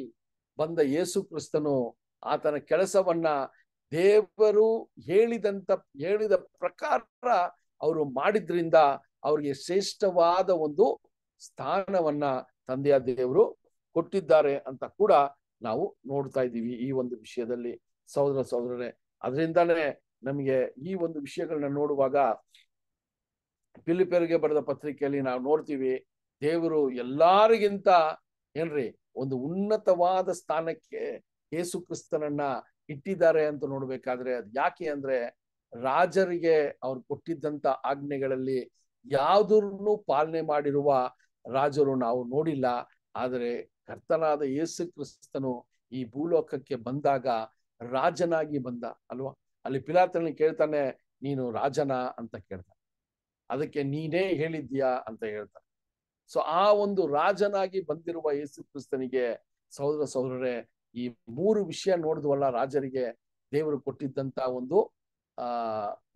ಬಂದ ಯೇಸು ಕ್ರಿಸ್ತನು ಆತನ ಕೆಲಸವನ್ನ ದೇವರು ಹೇಳಿದಂತ ಹೇಳಿದ ಪ್ರಕಾರ ಅವರು ಮಾಡಿದ್ರಿಂದ ಅವ್ರಿಗೆ ಶ್ರೇಷ್ಠವಾದ ಒಂದು ಸ್ಥಾನವನ್ನ ತಂದೆಯ ದೇವರು ಕೊಟ್ಟಿದ್ದಾರೆ ಅಂತ ಕೂಡ ನಾವು ನೋಡ್ತಾ ಇದ್ದೀವಿ ಈ ಒಂದು ವಿಷಯದಲ್ಲಿ ಸಹೋದರ ಸಹೋದರರೇ ಅದರಿಂದಾನೇ ನಮಗೆ ಈ ಒಂದು ವಿಷಯಗಳನ್ನ ನೋಡುವಾಗ ಪಿಲಿಪೇರಿಗೆ ಬರೆದ ಪತ್ರಿಕೆಯಲ್ಲಿ ನಾವು ನೋಡ್ತೀವಿ ದೇವರು ಎಲ್ಲರಿಗಿಂತ ಏನ್ರಿ ಒಂದು ಉನ್ನತವಾದ ಸ್ಥಾನಕ್ಕೆ ಯೇಸು ಕ್ರಿಸ್ತನನ್ನ ಇಟ್ಟಿದ್ದಾರೆ ಅಂತ ನೋಡ್ಬೇಕಾದ್ರೆ ಅದು ಯಾಕೆ ಅಂದ್ರೆ ರಾಜರಿಗೆ ಅವ್ರು ಕೊಟ್ಟಿದ್ದಂತ ಆಜ್ಞೆಗಳಲ್ಲಿ ಯಾವುದನ್ನು ಪಾಲನೆ ಮಾಡಿರುವ ರಾಜರು ನಾವು ನೋಡಿಲ್ಲ ಆದರೆ ಕರ್ತನಾದ ಯೇಸು ಕ್ರಿಸ್ತನು ಈ ಭೂಲೋಕಕ್ಕೆ ಬಂದಾಗ ರಾಜನಾಗಿ ಬಂದ ಅಲ್ವಾ ಅಲ್ಲಿ ಪಿಲಾತನ ಕೇಳ್ತಾನೆ ನೀನು ರಾಜನ ಅಂತ ಕೇಳ್ತಾನೆ ಅದಕ್ಕೆ ನೀನೇ ಹೇಳಿದ್ಯಾ ಅಂತ ಹೇಳ್ತಾರೆ ಸೊ ಆ ಒಂದು ರಾಜನಾಗಿ ಬಂದಿರುವ ಯೇಸು ಕ್ರಿಸ್ತನಿಗೆ ಸಹೋದರ ಸಹೋದರರೇ ಈ ಮೂರು ವಿಷಯ ನೋಡಿದ್ವಲ್ಲ ರಾಜರಿಗೆ ದೇವರು ಕೊಟ್ಟಿದ್ದಂತ ಒಂದು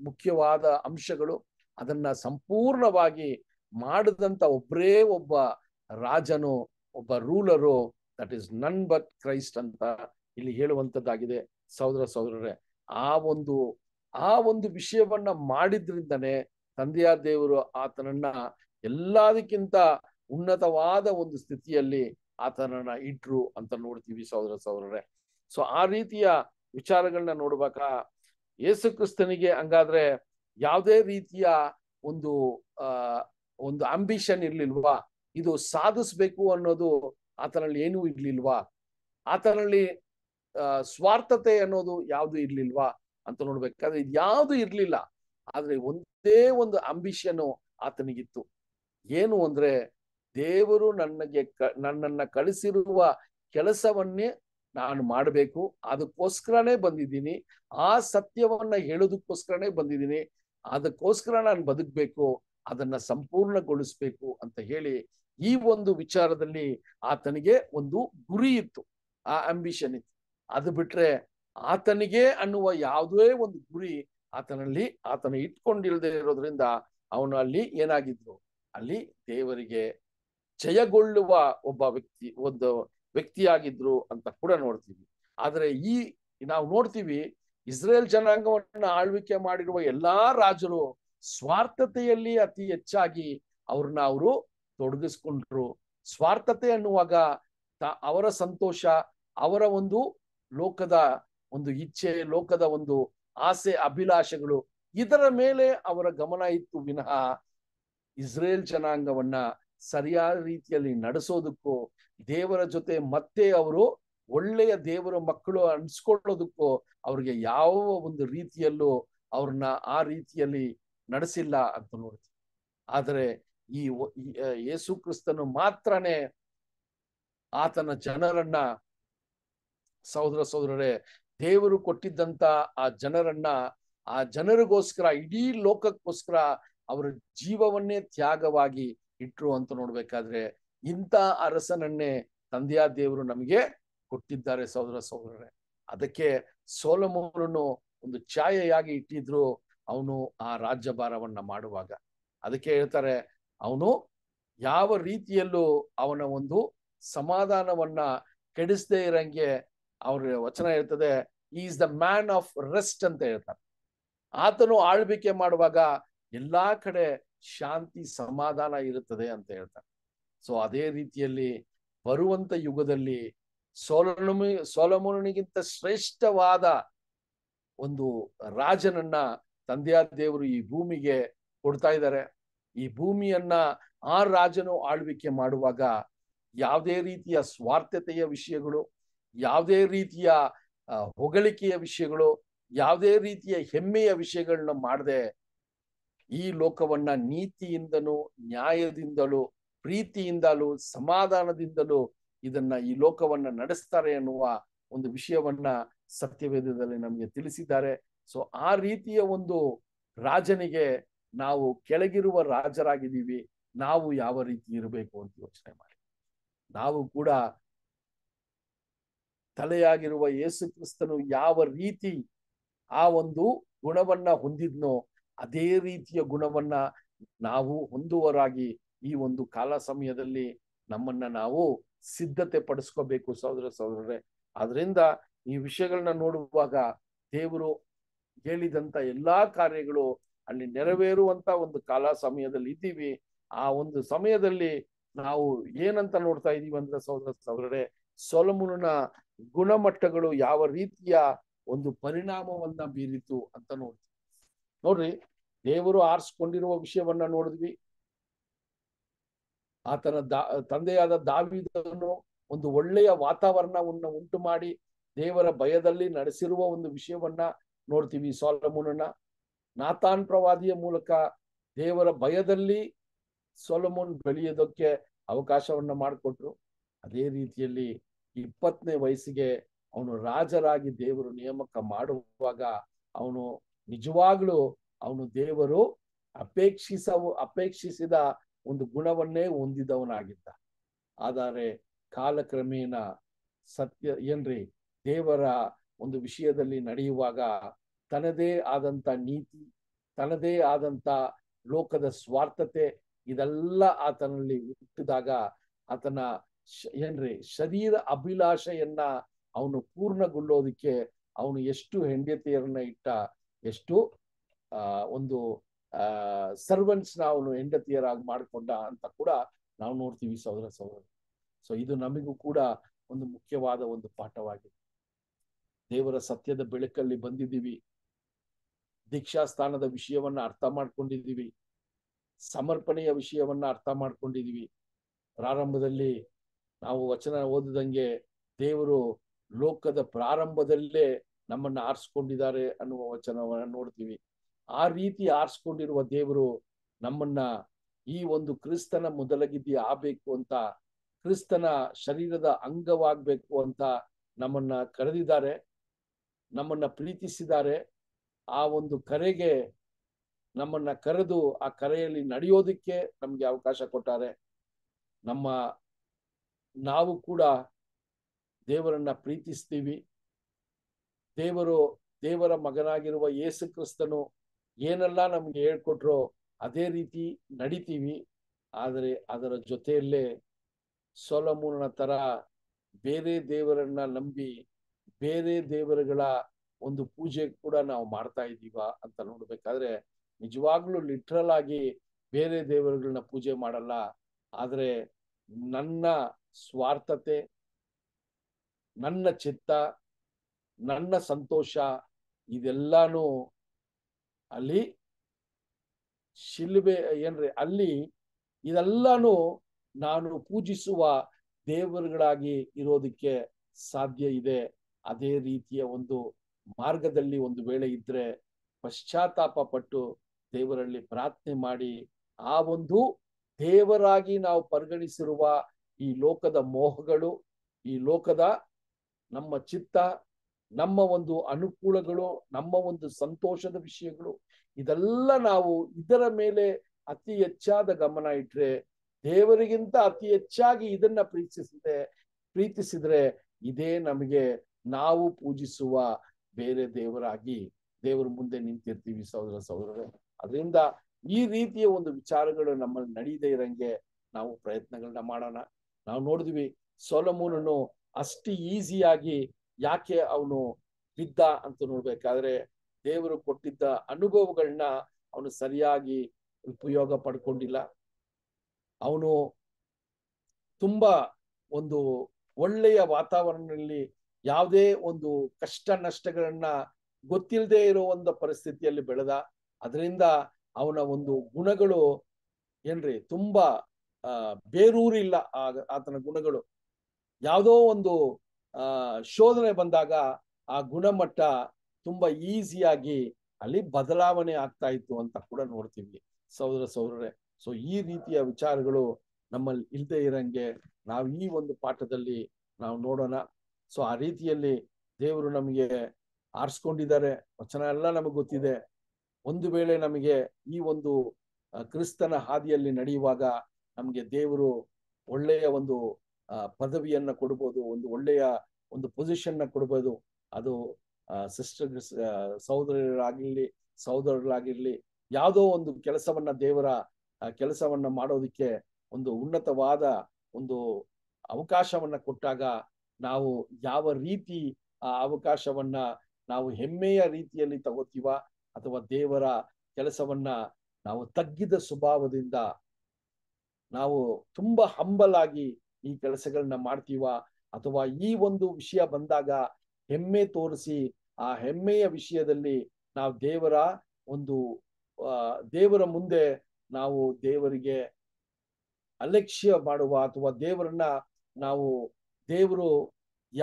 ಮುಖ್ಯವಾದ ಅಂಶಗಳು ಅದನ್ನ ಸಂಪೂರ್ಣವಾಗಿ ಮಾಡಿದಂತ ಒಬ್ಬರೇ ಒಬ್ಬ ರಾಜನು ಒಬ್ಬ ruler that is none but Christ ಅಂತ ಇಲ್ಲಿ ಹೇಳುವಂತದ್ದಾಗಿದೆ ಸಹೋದರ ಸಹೋದರರೇ ಆ ಒಂದು ಆ ಒಂದು ವಿಷಯವನ್ನ ಮಾಡಿದ್ರಿಂದನೇ ತಂದೆಯ ದೇವರು ಆತನನ್ನ ಎಲ್ಲದಕ್ಕಿಂತ ಉನ್ನತವಾದ ಒಂದು ಸ್ಥಿತಿಯಲ್ಲಿ ಆತನನ್ನ ಇಟ್ರು ಅಂತ ನೋಡ್ತೀವಿ ಸಹೋದರ ಸಹೋದರರೇ ಸೊ ಆ ರೀತಿಯ ವಿಚಾರಗಳನ್ನ ನೋಡ್ಬೇಕಾ ಯೇಸು ಕ್ರಿಸ್ತನಿಗೆ ಹಂಗಾದ್ರೆ ಯಾವುದೇ ರೀತಿಯ ಒಂದು ಒಂದು ಅಂಬಿಷನ್ ಇರ್ಲಿಲ್ವಾ ಇದು ಸಾಧಿಸ್ಬೇಕು ಅನ್ನೋದು ಆತನಲ್ಲಿ ಏನೂ ಇರ್ಲಿಲ್ವಾ ಆತನಲ್ಲಿ ಸ್ವಾರ್ಥತೆ ಅನ್ನೋದು ಯಾವುದು ಇರ್ಲಿಲ್ವಾ ಅಂತ ನೋಡ್ಬೇಕಾದ್ರೆ ಯಾವುದು ಇರ್ಲಿಲ್ಲ ಆದ್ರೆ ಒಂದೇ ಒಂದು ಅಂಬಿಷನು ಆತನಿಗಿತ್ತು ಏನು ಅಂದ್ರೆ ದೇವರು ನನಗೆ ಕ ನನ್ನನ್ನ ಕಳಿಸಿರುವ ಕೆಲಸವನ್ನೇ ನಾನು ಮಾಡಬೇಕು ಅದಕ್ಕೋಸ್ಕರನೇ ಬಂದಿದ್ದೀನಿ ಆ ಸತ್ಯವನ್ನ ಹೇಳೋದಕ್ಕೋಸ್ಕರನೇ ಬಂದಿದ್ದೀನಿ ಅದಕ್ಕೋಸ್ಕರ ನಾನು ಬದುಕಬೇಕು ಅದನ್ನ ಸಂಪೂರ್ಣಗೊಳಿಸ್ಬೇಕು ಅಂತ ಹೇಳಿ ಈ ಒಂದು ವಿಚಾರದಲ್ಲಿ ಆತನಿಗೆ ಒಂದು ಗುರಿ ಇತ್ತು ಆ ಅಂಬಿಷನ್ ಇತ್ತು ಅದು ಬಿಟ್ರೆ ಆತನಿಗೆ ಅನ್ನುವ ಯಾವುದೇ ಒಂದು ಗುರಿ ಆತನಲ್ಲಿ ಆತನ ಇಟ್ಕೊಂಡಿಲ್ಲದೆ ಇರೋದ್ರಿಂದ ಅವನು ಅಲ್ಲಿ ಏನಾಗಿದ್ರು ಅಲ್ಲಿ ದೇವರಿಗೆ ಜಯಗೊಳ್ಳುವ ಒಬ್ಬ ವ್ಯಕ್ತಿ ಒಂದು ವ್ಯಕ್ತಿಯಾಗಿದ್ರು ಅಂತ ಕೂಡ ನೋಡ್ತೀವಿ ಆದರೆ ಈ ನಾವು ನೋಡ್ತೀವಿ ಇಸ್ರೇಲ್ ಜನಾಂಗವನ್ನ ಆಳ್ವಿಕೆ ಮಾಡಿರುವ ಎಲ್ಲಾ ರಾಜರು ಸ್ವಾರ್ಥತೆಯಲ್ಲಿ ಅತಿ ಹೆಚ್ಚಾಗಿ ಅವ್ರನ್ನ ಅವರು ತೊಡಗಿಸ್ಕೊಂಡ್ರು ಸ್ವಾರ್ಥತೆ ಅನ್ನುವಾಗ ತ ಅವರ ಸಂತೋಷ ಅವರ ಒಂದು ಲೋಕದ ಒಂದು ಇಚ್ಛೆ ಲೋಕದ ಒಂದು ಆಸೆ ಅಭಿಲಾಷೆಗಳು ಇದರ ಮೇಲೆ ಅವರ ಗಮನ ಇತ್ತು ವಿನಃ ಇಸ್ರೇಲ್ ಜನಾಂಗವನ್ನ ಸರಿಯಾದ ರೀತಿಯಲ್ಲಿ ನಡೆಸೋದಕ್ಕೂ ದೇವರ ಜೊತೆ ಮತ್ತೆ ಅವರು ಒಳ್ಳೆಯ ದೇವರ ಮಕ್ಕಳು ಅನ್ಸ್ಕೊಳ್ಳೋದಕ್ಕೂ ಅವ್ರಿಗೆ ಯಾವ ಒಂದು ರೀತಿಯಲ್ಲೂ ಅವ್ರನ್ನ ಆ ರೀತಿಯಲ್ಲಿ ನಡೆಸಿಲ್ಲ ಅಂತ ನೋಡ್ತೀವಿ ಆದರೆ ಈ ಯೇಸು ಕ್ರಿಸ್ತನು ಮಾತ್ರನೇ ಆತನ ಜನರನ್ನ ಸಹೋದರ ಸಹೋದರರೇ ದೇವರು ಕೊಟ್ಟಿದ್ದಂತ ಆ ಜನರನ್ನ ಆ ಜನರಿಗೋಸ್ಕರ ಇಡೀ ಲೋಕಕ್ಕೋಸ್ಕರ ಅವರ ಜೀವವನ್ನೇ ತ್ಯಾಗವಾಗಿ ಇಟ್ರು ಅಂತ ನೋಡ್ಬೇಕಾದ್ರೆ ಇಂಥ ಅರಸನನ್ನೇ ತಂದೆಯ ದೇವರು ನಮಗೆ ಕೊಟ್ಟಿದ್ದಾರೆ ಸಹೋದರ ಸಹೋದರರೇ ಅದಕ್ಕೆ ಸೋಲಮೂರನ್ನು ಒಂದು ಛಾಯೆಯಾಗಿ ಇಟ್ಟಿದ್ರು ಅವನು ಆ ರಾಜ್ಯಭಾರವನ್ನ ಮಾಡುವಾಗ ಅದಕ್ಕೆ ಹೇಳ್ತಾರೆ ಅವನು ಯಾವ ರೀತಿಯಲ್ಲೂ ಅವನ ಒಂದು ಸಮಾಧಾನವನ್ನ ಕೆಡಿಸದೇ ಇರಂಗೆ ಅವ್ರ ವಚನ ಹೇಳ್ತದೆ is the man of rest ಅಂತ ಹೇಳ್ತಾರೆ ಆತನು ಆಳ್ವಿಕೆ ಮಾಡುವಾಗ ಎಲ್ಲಾ ಕಡೆ ಶಾಂತಿ ಸಮಾಧಾನ ಇರುತ್ತದೆ ಅಂತ ಹೇಳ್ತಾರೆ ಸೊ ಅದೇ ರೀತಿಯಲ್ಲಿ ಬರುವಂತ ಯುಗದಲ್ಲಿ ಸೋಲಮಿ ಸೋಲಮೋನಿಗಿಂತ ಶ್ರೇಷ್ಠವಾದ ಒಂದು ರಾಜನನ್ನ ತಂದೆಯ ದೇವರು ಈ ಭೂಮಿಗೆ ಕೊಡ್ತಾ ಇದ್ದಾರೆ ಈ ಭೂಮಿಯನ್ನ ಆ ರಾಜನು ಆಳ್ವಿಕೆ ಮಾಡುವಾಗ ಯಾವುದೇ ರೀತಿಯ ಸ್ವಾರ್ಥತೆಯ ವಿಷಯಗಳು ಯಾವುದೇ ರೀತಿಯ ಹೊಗಳಿಕೆಯ ವಿಷಯಗಳು ಯಾವುದೇ ರೀತಿಯ ಹೆಮ್ಮೆಯ ವಿಷಯಗಳನ್ನ ಮಾಡದೆ ಈ ಲೋಕವನ್ನ ನೀತಿಯಿಂದನೂ ನ್ಯಾಯದಿಂದಲೂ ಪ್ರೀತಿಯಿಂದಲೂ ಸಮಾಧಾನದಿಂದಲೂ ಇದನ್ನ ಈ ಲೋಕವನ್ನ ನಡೆಸ್ತಾರೆ ಎನ್ನುವ ಒಂದು ವಿಷಯವನ್ನ ಸತ್ಯವೇದದಲ್ಲಿ ನಮಗೆ ತಿಳಿಸಿದ್ದಾರೆ ಸೊ ಆ ರೀತಿಯ ಒಂದು ರಾಜನಿಗೆ ನಾವು ಕೆಳಗಿರುವ ರಾಜರಾಗಿದ್ದೀವಿ ನಾವು ಯಾವ ರೀತಿ ಇರಬೇಕು ಅಂತ ಯೋಚನೆ ಮಾಡಿ ನಾವು ಕೂಡ ತಲೆಯಾಗಿರುವ ಯೇಸು ಕ್ರಿಸ್ತನು ಯಾವ ರೀತಿ ಆ ಒಂದು ಗುಣವನ್ನ ಹೊಂದಿದ್ನೋ ಅದೇ ರೀತಿಯ ಗುಣವನ್ನ ನಾವು ಹೊಂದುವರಾಗಿ ಈ ಒಂದು ಕಾಲ ಸಮಯದಲ್ಲಿ ನಮ್ಮನ್ನ ನಾವು ಸಿದ್ಧತೆ ಪಡಿಸ್ಕೋಬೇಕು ಸಹೋದರ ಸಹೋದರರೇ ಆದ್ರಿಂದ ಈ ವಿಷಯಗಳನ್ನ ನೋಡುವಾಗ ದೇವರು ಹೇಳಿದಂತ ಎಲ್ಲಾ ಕಾರ್ಯಗಳು ಅಲ್ಲಿ ನೆರವೇರುವಂತ ಒಂದು ಕಾಲ ಸಮಯದಲ್ಲಿ ಇದ್ದೀವಿ ಆ ಒಂದು ಸಮಯದಲ್ಲಿ ನಾವು ಏನಂತ ನೋಡ್ತಾ ಇದೀವಿ ಅಂದ್ರೆ ಸಹೋದರ ಸಹೋದರರೇ ಸೊಲಮುನ ಗುಣಮಟ್ಟಗಳು ಯಾವ ರೀತಿಯ ಒಂದು ಪರಿಣಾಮವನ್ನ ಬೀರಿತು ಅಂತ ನೋಡ್ತೀವಿ ನೋಡ್ರಿ ದೇವರು ಆರಿಸ್ಕೊಂಡಿರುವ ವಿಷಯವನ್ನ ನೋಡಿದ್ವಿ ಆತನ ದಾ ತಂದೆಯಾದ ದಾವಿದನು ಒಂದು ಒಳ್ಳೆಯ ವಾತಾವರಣವನ್ನು ಉಂಟು ಮಾಡಿ ದೇವರ ಭಯದಲ್ಲಿ ನಡೆಸಿರುವ ಒಂದು ವಿಷಯವನ್ನ ನೋಡ್ತೀವಿ ಸೋಲಮೂನನ್ನ ನಾಥಾನ್ ಪ್ರವಾದಿಯ ಮೂಲಕ ದೇವರ ಭಯದಲ್ಲಿ ಸೊಲಮೂನ್ ಬೆಳೆಯೋದಕ್ಕೆ ಅವಕಾಶವನ್ನ ಮಾಡಿಕೊಟ್ರು ಅದೇ ರೀತಿಯಲ್ಲಿ ಇಪ್ಪತ್ತನೇ ವಯಸ್ಸಿಗೆ ಅವನು ರಾಜರಾಗಿ ದೇವರು ನೇಮಕ ಮಾಡುವಾಗ ಅವನು ನಿಜವಾಗ್ಲೂ ಅವನು ದೇವರು ಅಪೇಕ್ಷಿಸ ಅಪೇಕ್ಷಿಸಿದ ಒಂದು ಗುಣವನ್ನೇ ಹೊಂದಿದವನಾಗಿದ್ದ ಆದರೆ ಕಾಲಕ್ರಮೇಣ ಸತ್ಯ ಏನ್ರಿ ದೇವರ ಒಂದು ವಿಷಯದಲ್ಲಿ ನಡೆಯುವಾಗ ತನ್ನದೇ ಆದಂತ ನೀತಿ ತನ್ನದೇ ಆದಂತ ಲೋಕದ ಸ್ವಾರ್ಥತೆ ಇದೆಲ್ಲ ಆತನಲ್ಲಿ ಹುಟ್ಟಿದಾಗ ಆತನ ಏನ್ರಿ ಶರೀರ ಅಭಿಲಾಷೆಯನ್ನ ಅವನು ಪೂರ್ಣಗೊಳ್ಳೋದಕ್ಕೆ ಅವನು ಎಷ್ಟು ಹೆಂಡತಿಯರನ್ನ ಇಟ್ಟ ಎಷ್ಟು ಆ ಒಂದು ನ ಅವನು ಹೆಂಡತಿಯರಾಗಿ ಮಾಡಿಕೊಂಡ ಅಂತ ಕೂಡ ನಾವು ನೋಡ್ತೀವಿ ಸಹೋದರ ಸಹೋದರ ಸೊ ಇದು ನಮಗೂ ಕೂಡ ಒಂದು ಮುಖ್ಯವಾದ ಒಂದು ಪಾಠವಾಗಿದೆ ದೇವರ ಸತ್ಯದ ಬೆಳಕಲ್ಲಿ ಬಂದಿದ್ದೀವಿ ದೀಕ್ಷಾ ಸ್ಥಾನದ ವಿಷಯವನ್ನ ಅರ್ಥ ಮಾಡ್ಕೊಂಡಿದ್ದೀವಿ ಸಮರ್ಪಣೆಯ ವಿಷಯವನ್ನ ಅರ್ಥ ಮಾಡ್ಕೊಂಡಿದ್ದೀವಿ ಪ್ರಾರಂಭದಲ್ಲಿ ನಾವು ವಚನ ಓದಿದಂಗೆ ದೇವರು ಲೋಕದ ಪ್ರಾರಂಭದಲ್ಲೇ ನಮ್ಮನ್ನ ಆರಿಸ್ಕೊಂಡಿದ್ದಾರೆ ಅನ್ನುವ ವಚನವನ್ನು ನೋಡ್ತೀವಿ ಆ ರೀತಿ ಆರಿಸ್ಕೊಂಡಿರುವ ದೇವರು ನಮ್ಮನ್ನ ಈ ಒಂದು ಕ್ರಿಸ್ತನ ಮೊದಲಗಿದ್ದಿ ಆಗಬೇಕು ಅಂತ ಕ್ರಿಸ್ತನ ಶರೀರದ ಅಂಗವಾಗಬೇಕು ಅಂತ ನಮ್ಮನ್ನ ಕರೆದಿದ್ದಾರೆ ನಮ್ಮನ್ನ ಪ್ರೀತಿಸಿದ್ದಾರೆ ಆ ಒಂದು ಕರೆಗೆ ನಮ್ಮನ್ನ ಕರೆದು ಆ ಕರೆಯಲ್ಲಿ ನಡೆಯೋದಕ್ಕೆ ನಮಗೆ ಅವಕಾಶ ಕೊಟ್ಟಾರೆ ನಮ್ಮ ನಾವು ಕೂಡ ದೇವರನ್ನ ಪ್ರೀತಿಸ್ತೀವಿ ದೇವರು ದೇವರ ಮಗನಾಗಿರುವ ಯೇಸು ಕ್ರಿಸ್ತನು ಏನೆಲ್ಲ ನಮ್ಗೆ ಹೇಳ್ಕೊಟ್ರು ಅದೇ ರೀತಿ ನಡಿತೀವಿ ಆದರೆ ಅದರ ಜೊತೆಯಲ್ಲೇ ಸೊಲಮೂಲನ ತರ ಬೇರೆ ದೇವರನ್ನ ನಂಬಿ ಬೇರೆ ದೇವರುಗಳ ಒಂದು ಪೂಜೆ ಕೂಡ ನಾವು ಮಾಡ್ತಾ ಇದ್ದೀವ ಅಂತ ನೋಡ್ಬೇಕಾದ್ರೆ ನಿಜವಾಗ್ಲೂ ಲಿಟ್ರಲ್ ಆಗಿ ಬೇರೆ ದೇವರುಗಳನ್ನ ಪೂಜೆ ಮಾಡಲ್ಲ ಆದರೆ ನನ್ನ ಸ್ವಾರ್ಥತೆ ನನ್ನ ಚಿತ್ತ ನನ್ನ ಸಂತೋಷ ಇದೆಲ್ಲಾನು ಅಲ್ಲಿ ಶಿಲ್ಬೆ ಏನ್ರಿ ಅಲ್ಲಿ ಇದೆಲ್ಲಾನು ನಾನು ಪೂಜಿಸುವ ದೇವರುಗಳಾಗಿ ಇರೋದಕ್ಕೆ ಸಾಧ್ಯ ಇದೆ ಅದೇ ರೀತಿಯ ಒಂದು ಮಾರ್ಗದಲ್ಲಿ ಒಂದು ವೇಳೆ ಇದ್ರೆ ಪಶ್ಚಾತ್ತಾಪ ಪಟ್ಟು ದೇವರಲ್ಲಿ ಪ್ರಾರ್ಥನೆ ಮಾಡಿ ಆ ಒಂದು ದೇವರಾಗಿ ನಾವು ಪರಿಗಣಿಸಿರುವ ಈ ಲೋಕದ ಮೋಹಗಳು ಈ ಲೋಕದ ನಮ್ಮ ಚಿತ್ತ ನಮ್ಮ ಒಂದು ಅನುಕೂಲಗಳು ನಮ್ಮ ಒಂದು ಸಂತೋಷದ ವಿಷಯಗಳು ಇದೆಲ್ಲ ನಾವು ಇದರ ಮೇಲೆ ಅತಿ ಹೆಚ್ಚಾದ ಗಮನ ಇಟ್ರೆ ದೇವರಿಗಿಂತ ಅತಿ ಹೆಚ್ಚಾಗಿ ಇದನ್ನ ಪ್ರೀತಿಸಿದೆ ಪ್ರೀತಿಸಿದ್ರೆ ಇದೇ ನಮಗೆ ನಾವು ಪೂಜಿಸುವ ಬೇರೆ ದೇವರಾಗಿ ದೇವರ ಮುಂದೆ ನಿಂತಿರ್ತೀವಿ ಸಹೋದರ ಸಹೋದರರೇ ಅದರಿಂದ ಈ ರೀತಿಯ ಒಂದು ವಿಚಾರಗಳು ನಮ್ಮಲ್ಲಿ ನಡೀದೇ ಇರಂಗೆ ನಾವು ಪ್ರಯತ್ನಗಳನ್ನ ಮಾಡೋಣ ನಾವು ನೋಡಿದ್ವಿ ಸೊಲಮೂನನು ಅಷ್ಟು ಈಸಿಯಾಗಿ ಯಾಕೆ ಅವನು ಬಿದ್ದ ಅಂತ ನೋಡ್ಬೇಕಾದ್ರೆ ದೇವರು ಕೊಟ್ಟಿದ್ದ ಅನುಭವಗಳನ್ನ ಅವನು ಸರಿಯಾಗಿ ಉಪಯೋಗ ಪಡ್ಕೊಂಡಿಲ್ಲ ಅವನು ತುಂಬಾ ಒಂದು ಒಳ್ಳೆಯ ವಾತಾವರಣದಲ್ಲಿ ಯಾವುದೇ ಒಂದು ಕಷ್ಟ ನಷ್ಟಗಳನ್ನ ಗೊತ್ತಿಲ್ಲದೆ ಇರೋ ಒಂದು ಪರಿಸ್ಥಿತಿಯಲ್ಲಿ ಬೆಳೆದ ಅದರಿಂದ ಅವನ ಒಂದು ಗುಣಗಳು ಏನ್ರಿ ತುಂಬಾ ಬೇರೂರಿಲ್ಲ ಆತನ ಗುಣಗಳು ಯಾವುದೋ ಒಂದು ಶೋಧನೆ ಬಂದಾಗ ಆ ಗುಣಮಟ್ಟ ತುಂಬಾ ಈಸಿಯಾಗಿ ಅಲ್ಲಿ ಬದಲಾವಣೆ ಆಗ್ತಾ ಇತ್ತು ಅಂತ ಕೂಡ ನೋಡ್ತೀವಿ ಸಹೋದರ ಸೌರರೇ ಸೊ ಈ ರೀತಿಯ ವಿಚಾರಗಳು ನಮ್ಮಲ್ಲಿ ಇಲ್ಲದೆ ಇರಂಗೆ ನಾವು ಈ ಒಂದು ಪಾಠದಲ್ಲಿ ನಾವು ನೋಡೋಣ ಸೊ ಆ ರೀತಿಯಲ್ಲಿ ದೇವರು ನಮಗೆ ಆರಿಸ್ಕೊಂಡಿದ್ದಾರೆ ವಚನ ಎಲ್ಲ ನಮಗೆ ಗೊತ್ತಿದೆ ಒಂದು ವೇಳೆ ನಮಗೆ ಈ ಒಂದು ಕ್ರಿಸ್ತನ ಹಾದಿಯಲ್ಲಿ ನಡೆಯುವಾಗ ನಮಗೆ ದೇವರು ಒಳ್ಳೆಯ ಒಂದು ಪದವಿಯನ್ನ ಕೊಡ್ಬೋದು ಒಂದು ಒಳ್ಳೆಯ ಒಂದು ಪೊಸಿಷನ್ನ ಕೊಡ್ಬೋದು ಅದು ಸಿಸ್ಟರ್ ಸಹೋದರರಾಗಿರ್ಲಿ ಸಹೋದರರಾಗಿರ್ಲಿ ಯಾವುದೋ ಒಂದು ಕೆಲಸವನ್ನ ದೇವರ ಕೆಲಸವನ್ನ ಮಾಡೋದಕ್ಕೆ ಒಂದು ಉನ್ನತವಾದ ಒಂದು ಅವಕಾಶವನ್ನ ಕೊಟ್ಟಾಗ ನಾವು ಯಾವ ರೀತಿ ಆ ಅವಕಾಶವನ್ನ ನಾವು ಹೆಮ್ಮೆಯ ರೀತಿಯಲ್ಲಿ ತಗೋತೀವ ಅಥವಾ ದೇವರ ಕೆಲಸವನ್ನ ನಾವು ತಗ್ಗಿದ ಸ್ವಭಾವದಿಂದ ನಾವು ತುಂಬಾ ಹಂಬಲಾಗಿ ಈ ಕೆಲಸಗಳನ್ನ ಮಾಡ್ತೀವ ಅಥವಾ ಈ ಒಂದು ವಿಷಯ ಬಂದಾಗ ಹೆಮ್ಮೆ ತೋರಿಸಿ ಆ ಹೆಮ್ಮೆಯ ವಿಷಯದಲ್ಲಿ ನಾವು ದೇವರ ಒಂದು ದೇವರ ಮುಂದೆ ನಾವು ದೇವರಿಗೆ ಅಲಕ್ಷ್ಯ ಮಾಡುವ ಅಥವಾ ದೇವರನ್ನ ನಾವು ದೇವರು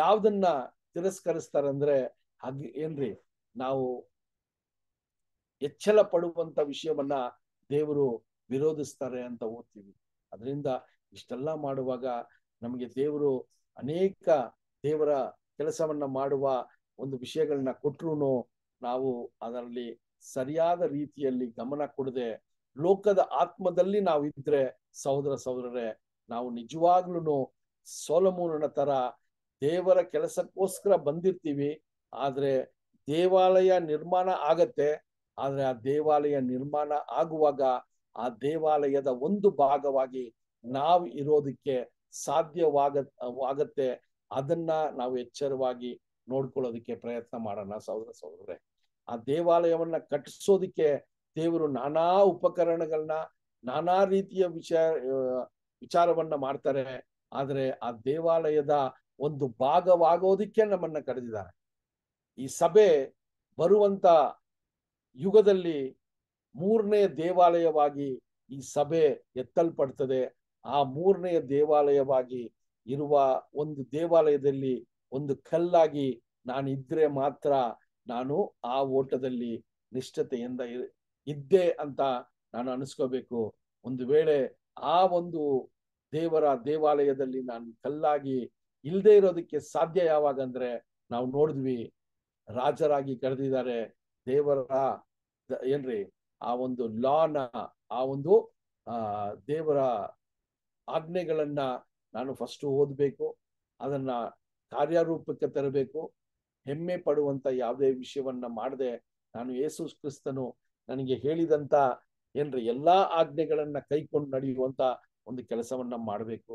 ಯಾವ್ದನ್ನ ತಿರಸ್ಕರಿಸ್ತಾರಂದ್ರೆ ಹಾಗೆ ಏನ್ರಿ ನಾವು ಎಚ್ಚಲ ಪಡುವಂತ ವಿಷಯವನ್ನ ದೇವರು ವಿರೋಧಿಸ್ತಾರೆ ಅಂತ ಓದ್ತೀವಿ ಅದರಿಂದ ಇಷ್ಟೆಲ್ಲ ಮಾಡುವಾಗ ನಮಗೆ ದೇವರು ಅನೇಕ ದೇವರ ಕೆಲಸವನ್ನ ಮಾಡುವ ಒಂದು ವಿಷಯಗಳನ್ನ ಕೊಟ್ಟರು ನಾವು ಅದರಲ್ಲಿ ಸರಿಯಾದ ರೀತಿಯಲ್ಲಿ ಗಮನ ಕೊಡದೆ ಲೋಕದ ಆತ್ಮದಲ್ಲಿ ನಾವು ಇದ್ರೆ ಸಹೋದರ ಸಹೋದರರೇ ನಾವು ನಿಜವಾಗ್ಲೂ ಸೋಲಮೂಲನ ತರ ದೇವರ ಕೆಲಸಕ್ಕೋಸ್ಕರ ಬಂದಿರ್ತೀವಿ ಆದ್ರೆ ದೇವಾಲಯ ನಿರ್ಮಾಣ ಆಗತ್ತೆ ಆದ್ರೆ ಆ ದೇವಾಲಯ ನಿರ್ಮಾಣ ಆಗುವಾಗ ಆ ದೇವಾಲಯದ ಒಂದು ಭಾಗವಾಗಿ ನಾವ್ ಇರೋದಕ್ಕೆ ಸಾಧ್ಯವಾಗ ಆಗತ್ತೆ ಅದನ್ನ ನಾವು ಎಚ್ಚರವಾಗಿ ನೋಡ್ಕೊಳ್ಳೋದಕ್ಕೆ ಪ್ರಯತ್ನ ಮಾಡೋಣ ಸಹೋದರ ಸಹೋದರೇ ಆ ದೇವಾಲಯವನ್ನ ಕಟ್ಟಿಸೋದಿಕ್ಕೆ ದೇವರು ನಾನಾ ಉಪಕರಣಗಳನ್ನ ನಾನಾ ರೀತಿಯ ವಿಚಾರ ವಿಚಾರವನ್ನ ಮಾಡ್ತಾರೆ ಆದ್ರೆ ಆ ದೇವಾಲಯದ ಒಂದು ಭಾಗವಾಗೋದಿಕ್ಕೆ ನಮ್ಮನ್ನ ಕರೆದಿದ್ದಾರೆ ಈ ಸಭೆ ಬರುವಂತ ಯುಗದಲ್ಲಿ ಮೂರನೇ ದೇವಾಲಯವಾಗಿ ಈ ಸಭೆ ಎತ್ತಲ್ಪಡ್ತದೆ ಆ ಮೂರನೆಯ ದೇವಾಲಯವಾಗಿ ಇರುವ ಒಂದು ದೇವಾಲಯದಲ್ಲಿ ಒಂದು ಕಲ್ಲಾಗಿ ನಾನು ಇದ್ರೆ ಮಾತ್ರ ನಾನು ಆ ಓಟದಲ್ಲಿ ನಿಷ್ಠತೆಯಿಂದ ಇದ್ದೆ ಅಂತ ನಾನು ಅನಿಸ್ಕೋಬೇಕು ಒಂದು ವೇಳೆ ಆ ಒಂದು ದೇವರ ದೇವಾಲಯದಲ್ಲಿ ನಾನು ಕಲ್ಲಾಗಿ ಇಲ್ಲದೆ ಇರೋದಕ್ಕೆ ಸಾಧ್ಯ ಯಾವಾಗ ಅಂದ್ರೆ ನಾವು ನೋಡಿದ್ವಿ ರಾಜರಾಗಿ ಕರೆದಿದ್ದಾರೆ ದೇವರ ಏನ್ರಿ ಆ ಒಂದು ಲಾನ ಆ ಒಂದು ಆ ದೇವರ ಆಜ್ಞೆಗಳನ್ನ ನಾನು ಫಸ್ಟ್ ಓದಬೇಕು ಅದನ್ನ ಕಾರ್ಯರೂಪಕ್ಕೆ ತರಬೇಕು ಹೆಮ್ಮೆ ಪಡುವಂತ ಯಾವುದೇ ವಿಷಯವನ್ನ ಮಾಡದೆ ನಾನು ಯೇಸು ಕ್ರಿಸ್ತನು ನನಗೆ ಹೇಳಿದಂತ ಏನ್ರಿ ಎಲ್ಲಾ ಆಜ್ಞೆಗಳನ್ನ ಕೈಕೊಂಡು ನಡೆಯುವಂತ ಒಂದು ಕೆಲಸವನ್ನ ಮಾಡಬೇಕು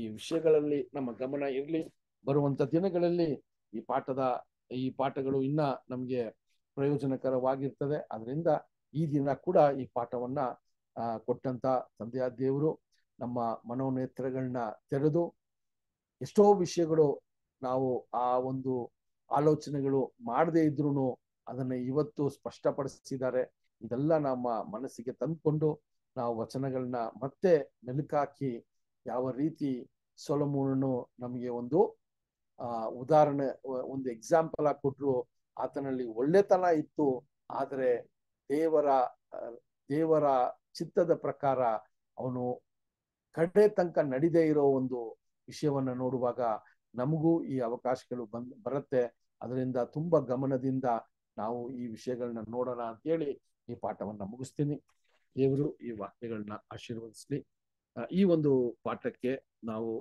ಈ ವಿಷಯಗಳಲ್ಲಿ ನಮ್ಮ ಗಮನ ಇರಲಿ ಬರುವಂತ ದಿನಗಳಲ್ಲಿ ಈ ಪಾಠದ ಈ ಪಾಠಗಳು ಇನ್ನ ನಮಗೆ ಪ್ರಯೋಜನಕರವಾಗಿರ್ತದೆ ಅದರಿಂದ ಈ ದಿನ ಕೂಡ ಈ ಪಾಠವನ್ನ ಕೊಟ್ಟಂತ ತಂದೆಯ ದೇವರು ನಮ್ಮ ಮನೋನೇತ್ರಗಳನ್ನ ತೆರೆದು ಎಷ್ಟೋ ವಿಷಯಗಳು ನಾವು ಆ ಒಂದು ಆಲೋಚನೆಗಳು ಮಾಡದೇ ಇದ್ರು ಅದನ್ನು ಇವತ್ತು ಸ್ಪಷ್ಟಪಡಿಸಿದ್ದಾರೆ ಇದೆಲ್ಲ ನಮ್ಮ ಮನಸ್ಸಿಗೆ ತಂದುಕೊಂಡು ನಾವು ವಚನಗಳನ್ನ ಮತ್ತೆ ಮೆಲುಕಾಕಿ ಯಾವ ರೀತಿ ಸೊಲಮೂನನು ನಮಗೆ ಒಂದು ಆ ಉದಾಹರಣೆ ಒಂದು ಎಕ್ಸಾಂಪಲ್ ಆಗಿ ಕೊಟ್ರು ಆತನಲ್ಲಿ ಒಳ್ಳೆತನ ಇತ್ತು ಆದರೆ ದೇವರ ದೇವರ ಚಿತ್ತದ ಪ್ರಕಾರ ಅವನು ಕಡೆ ತನಕ ನಡೀದೇ ಇರೋ ಒಂದು ವಿಷಯವನ್ನ ನೋಡುವಾಗ ನಮಗೂ ಈ ಅವಕಾಶಗಳು ಬಂದ್ ಬರುತ್ತೆ ಅದರಿಂದ ತುಂಬಾ ಗಮನದಿಂದ ನಾವು ಈ ವಿಷಯಗಳನ್ನ ನೋಡೋಣ ಅಂತ ಹೇಳಿ ಈ ಪಾಠವನ್ನ ಮುಗಿಸ್ತೀನಿ ದೇವರು ಈ ವಾಕ್ಯಗಳನ್ನ ಆಶೀರ್ವದಿಸ್ಲಿ ಈ ಒಂದು ಪಾಠಕ್ಕೆ ನಾವು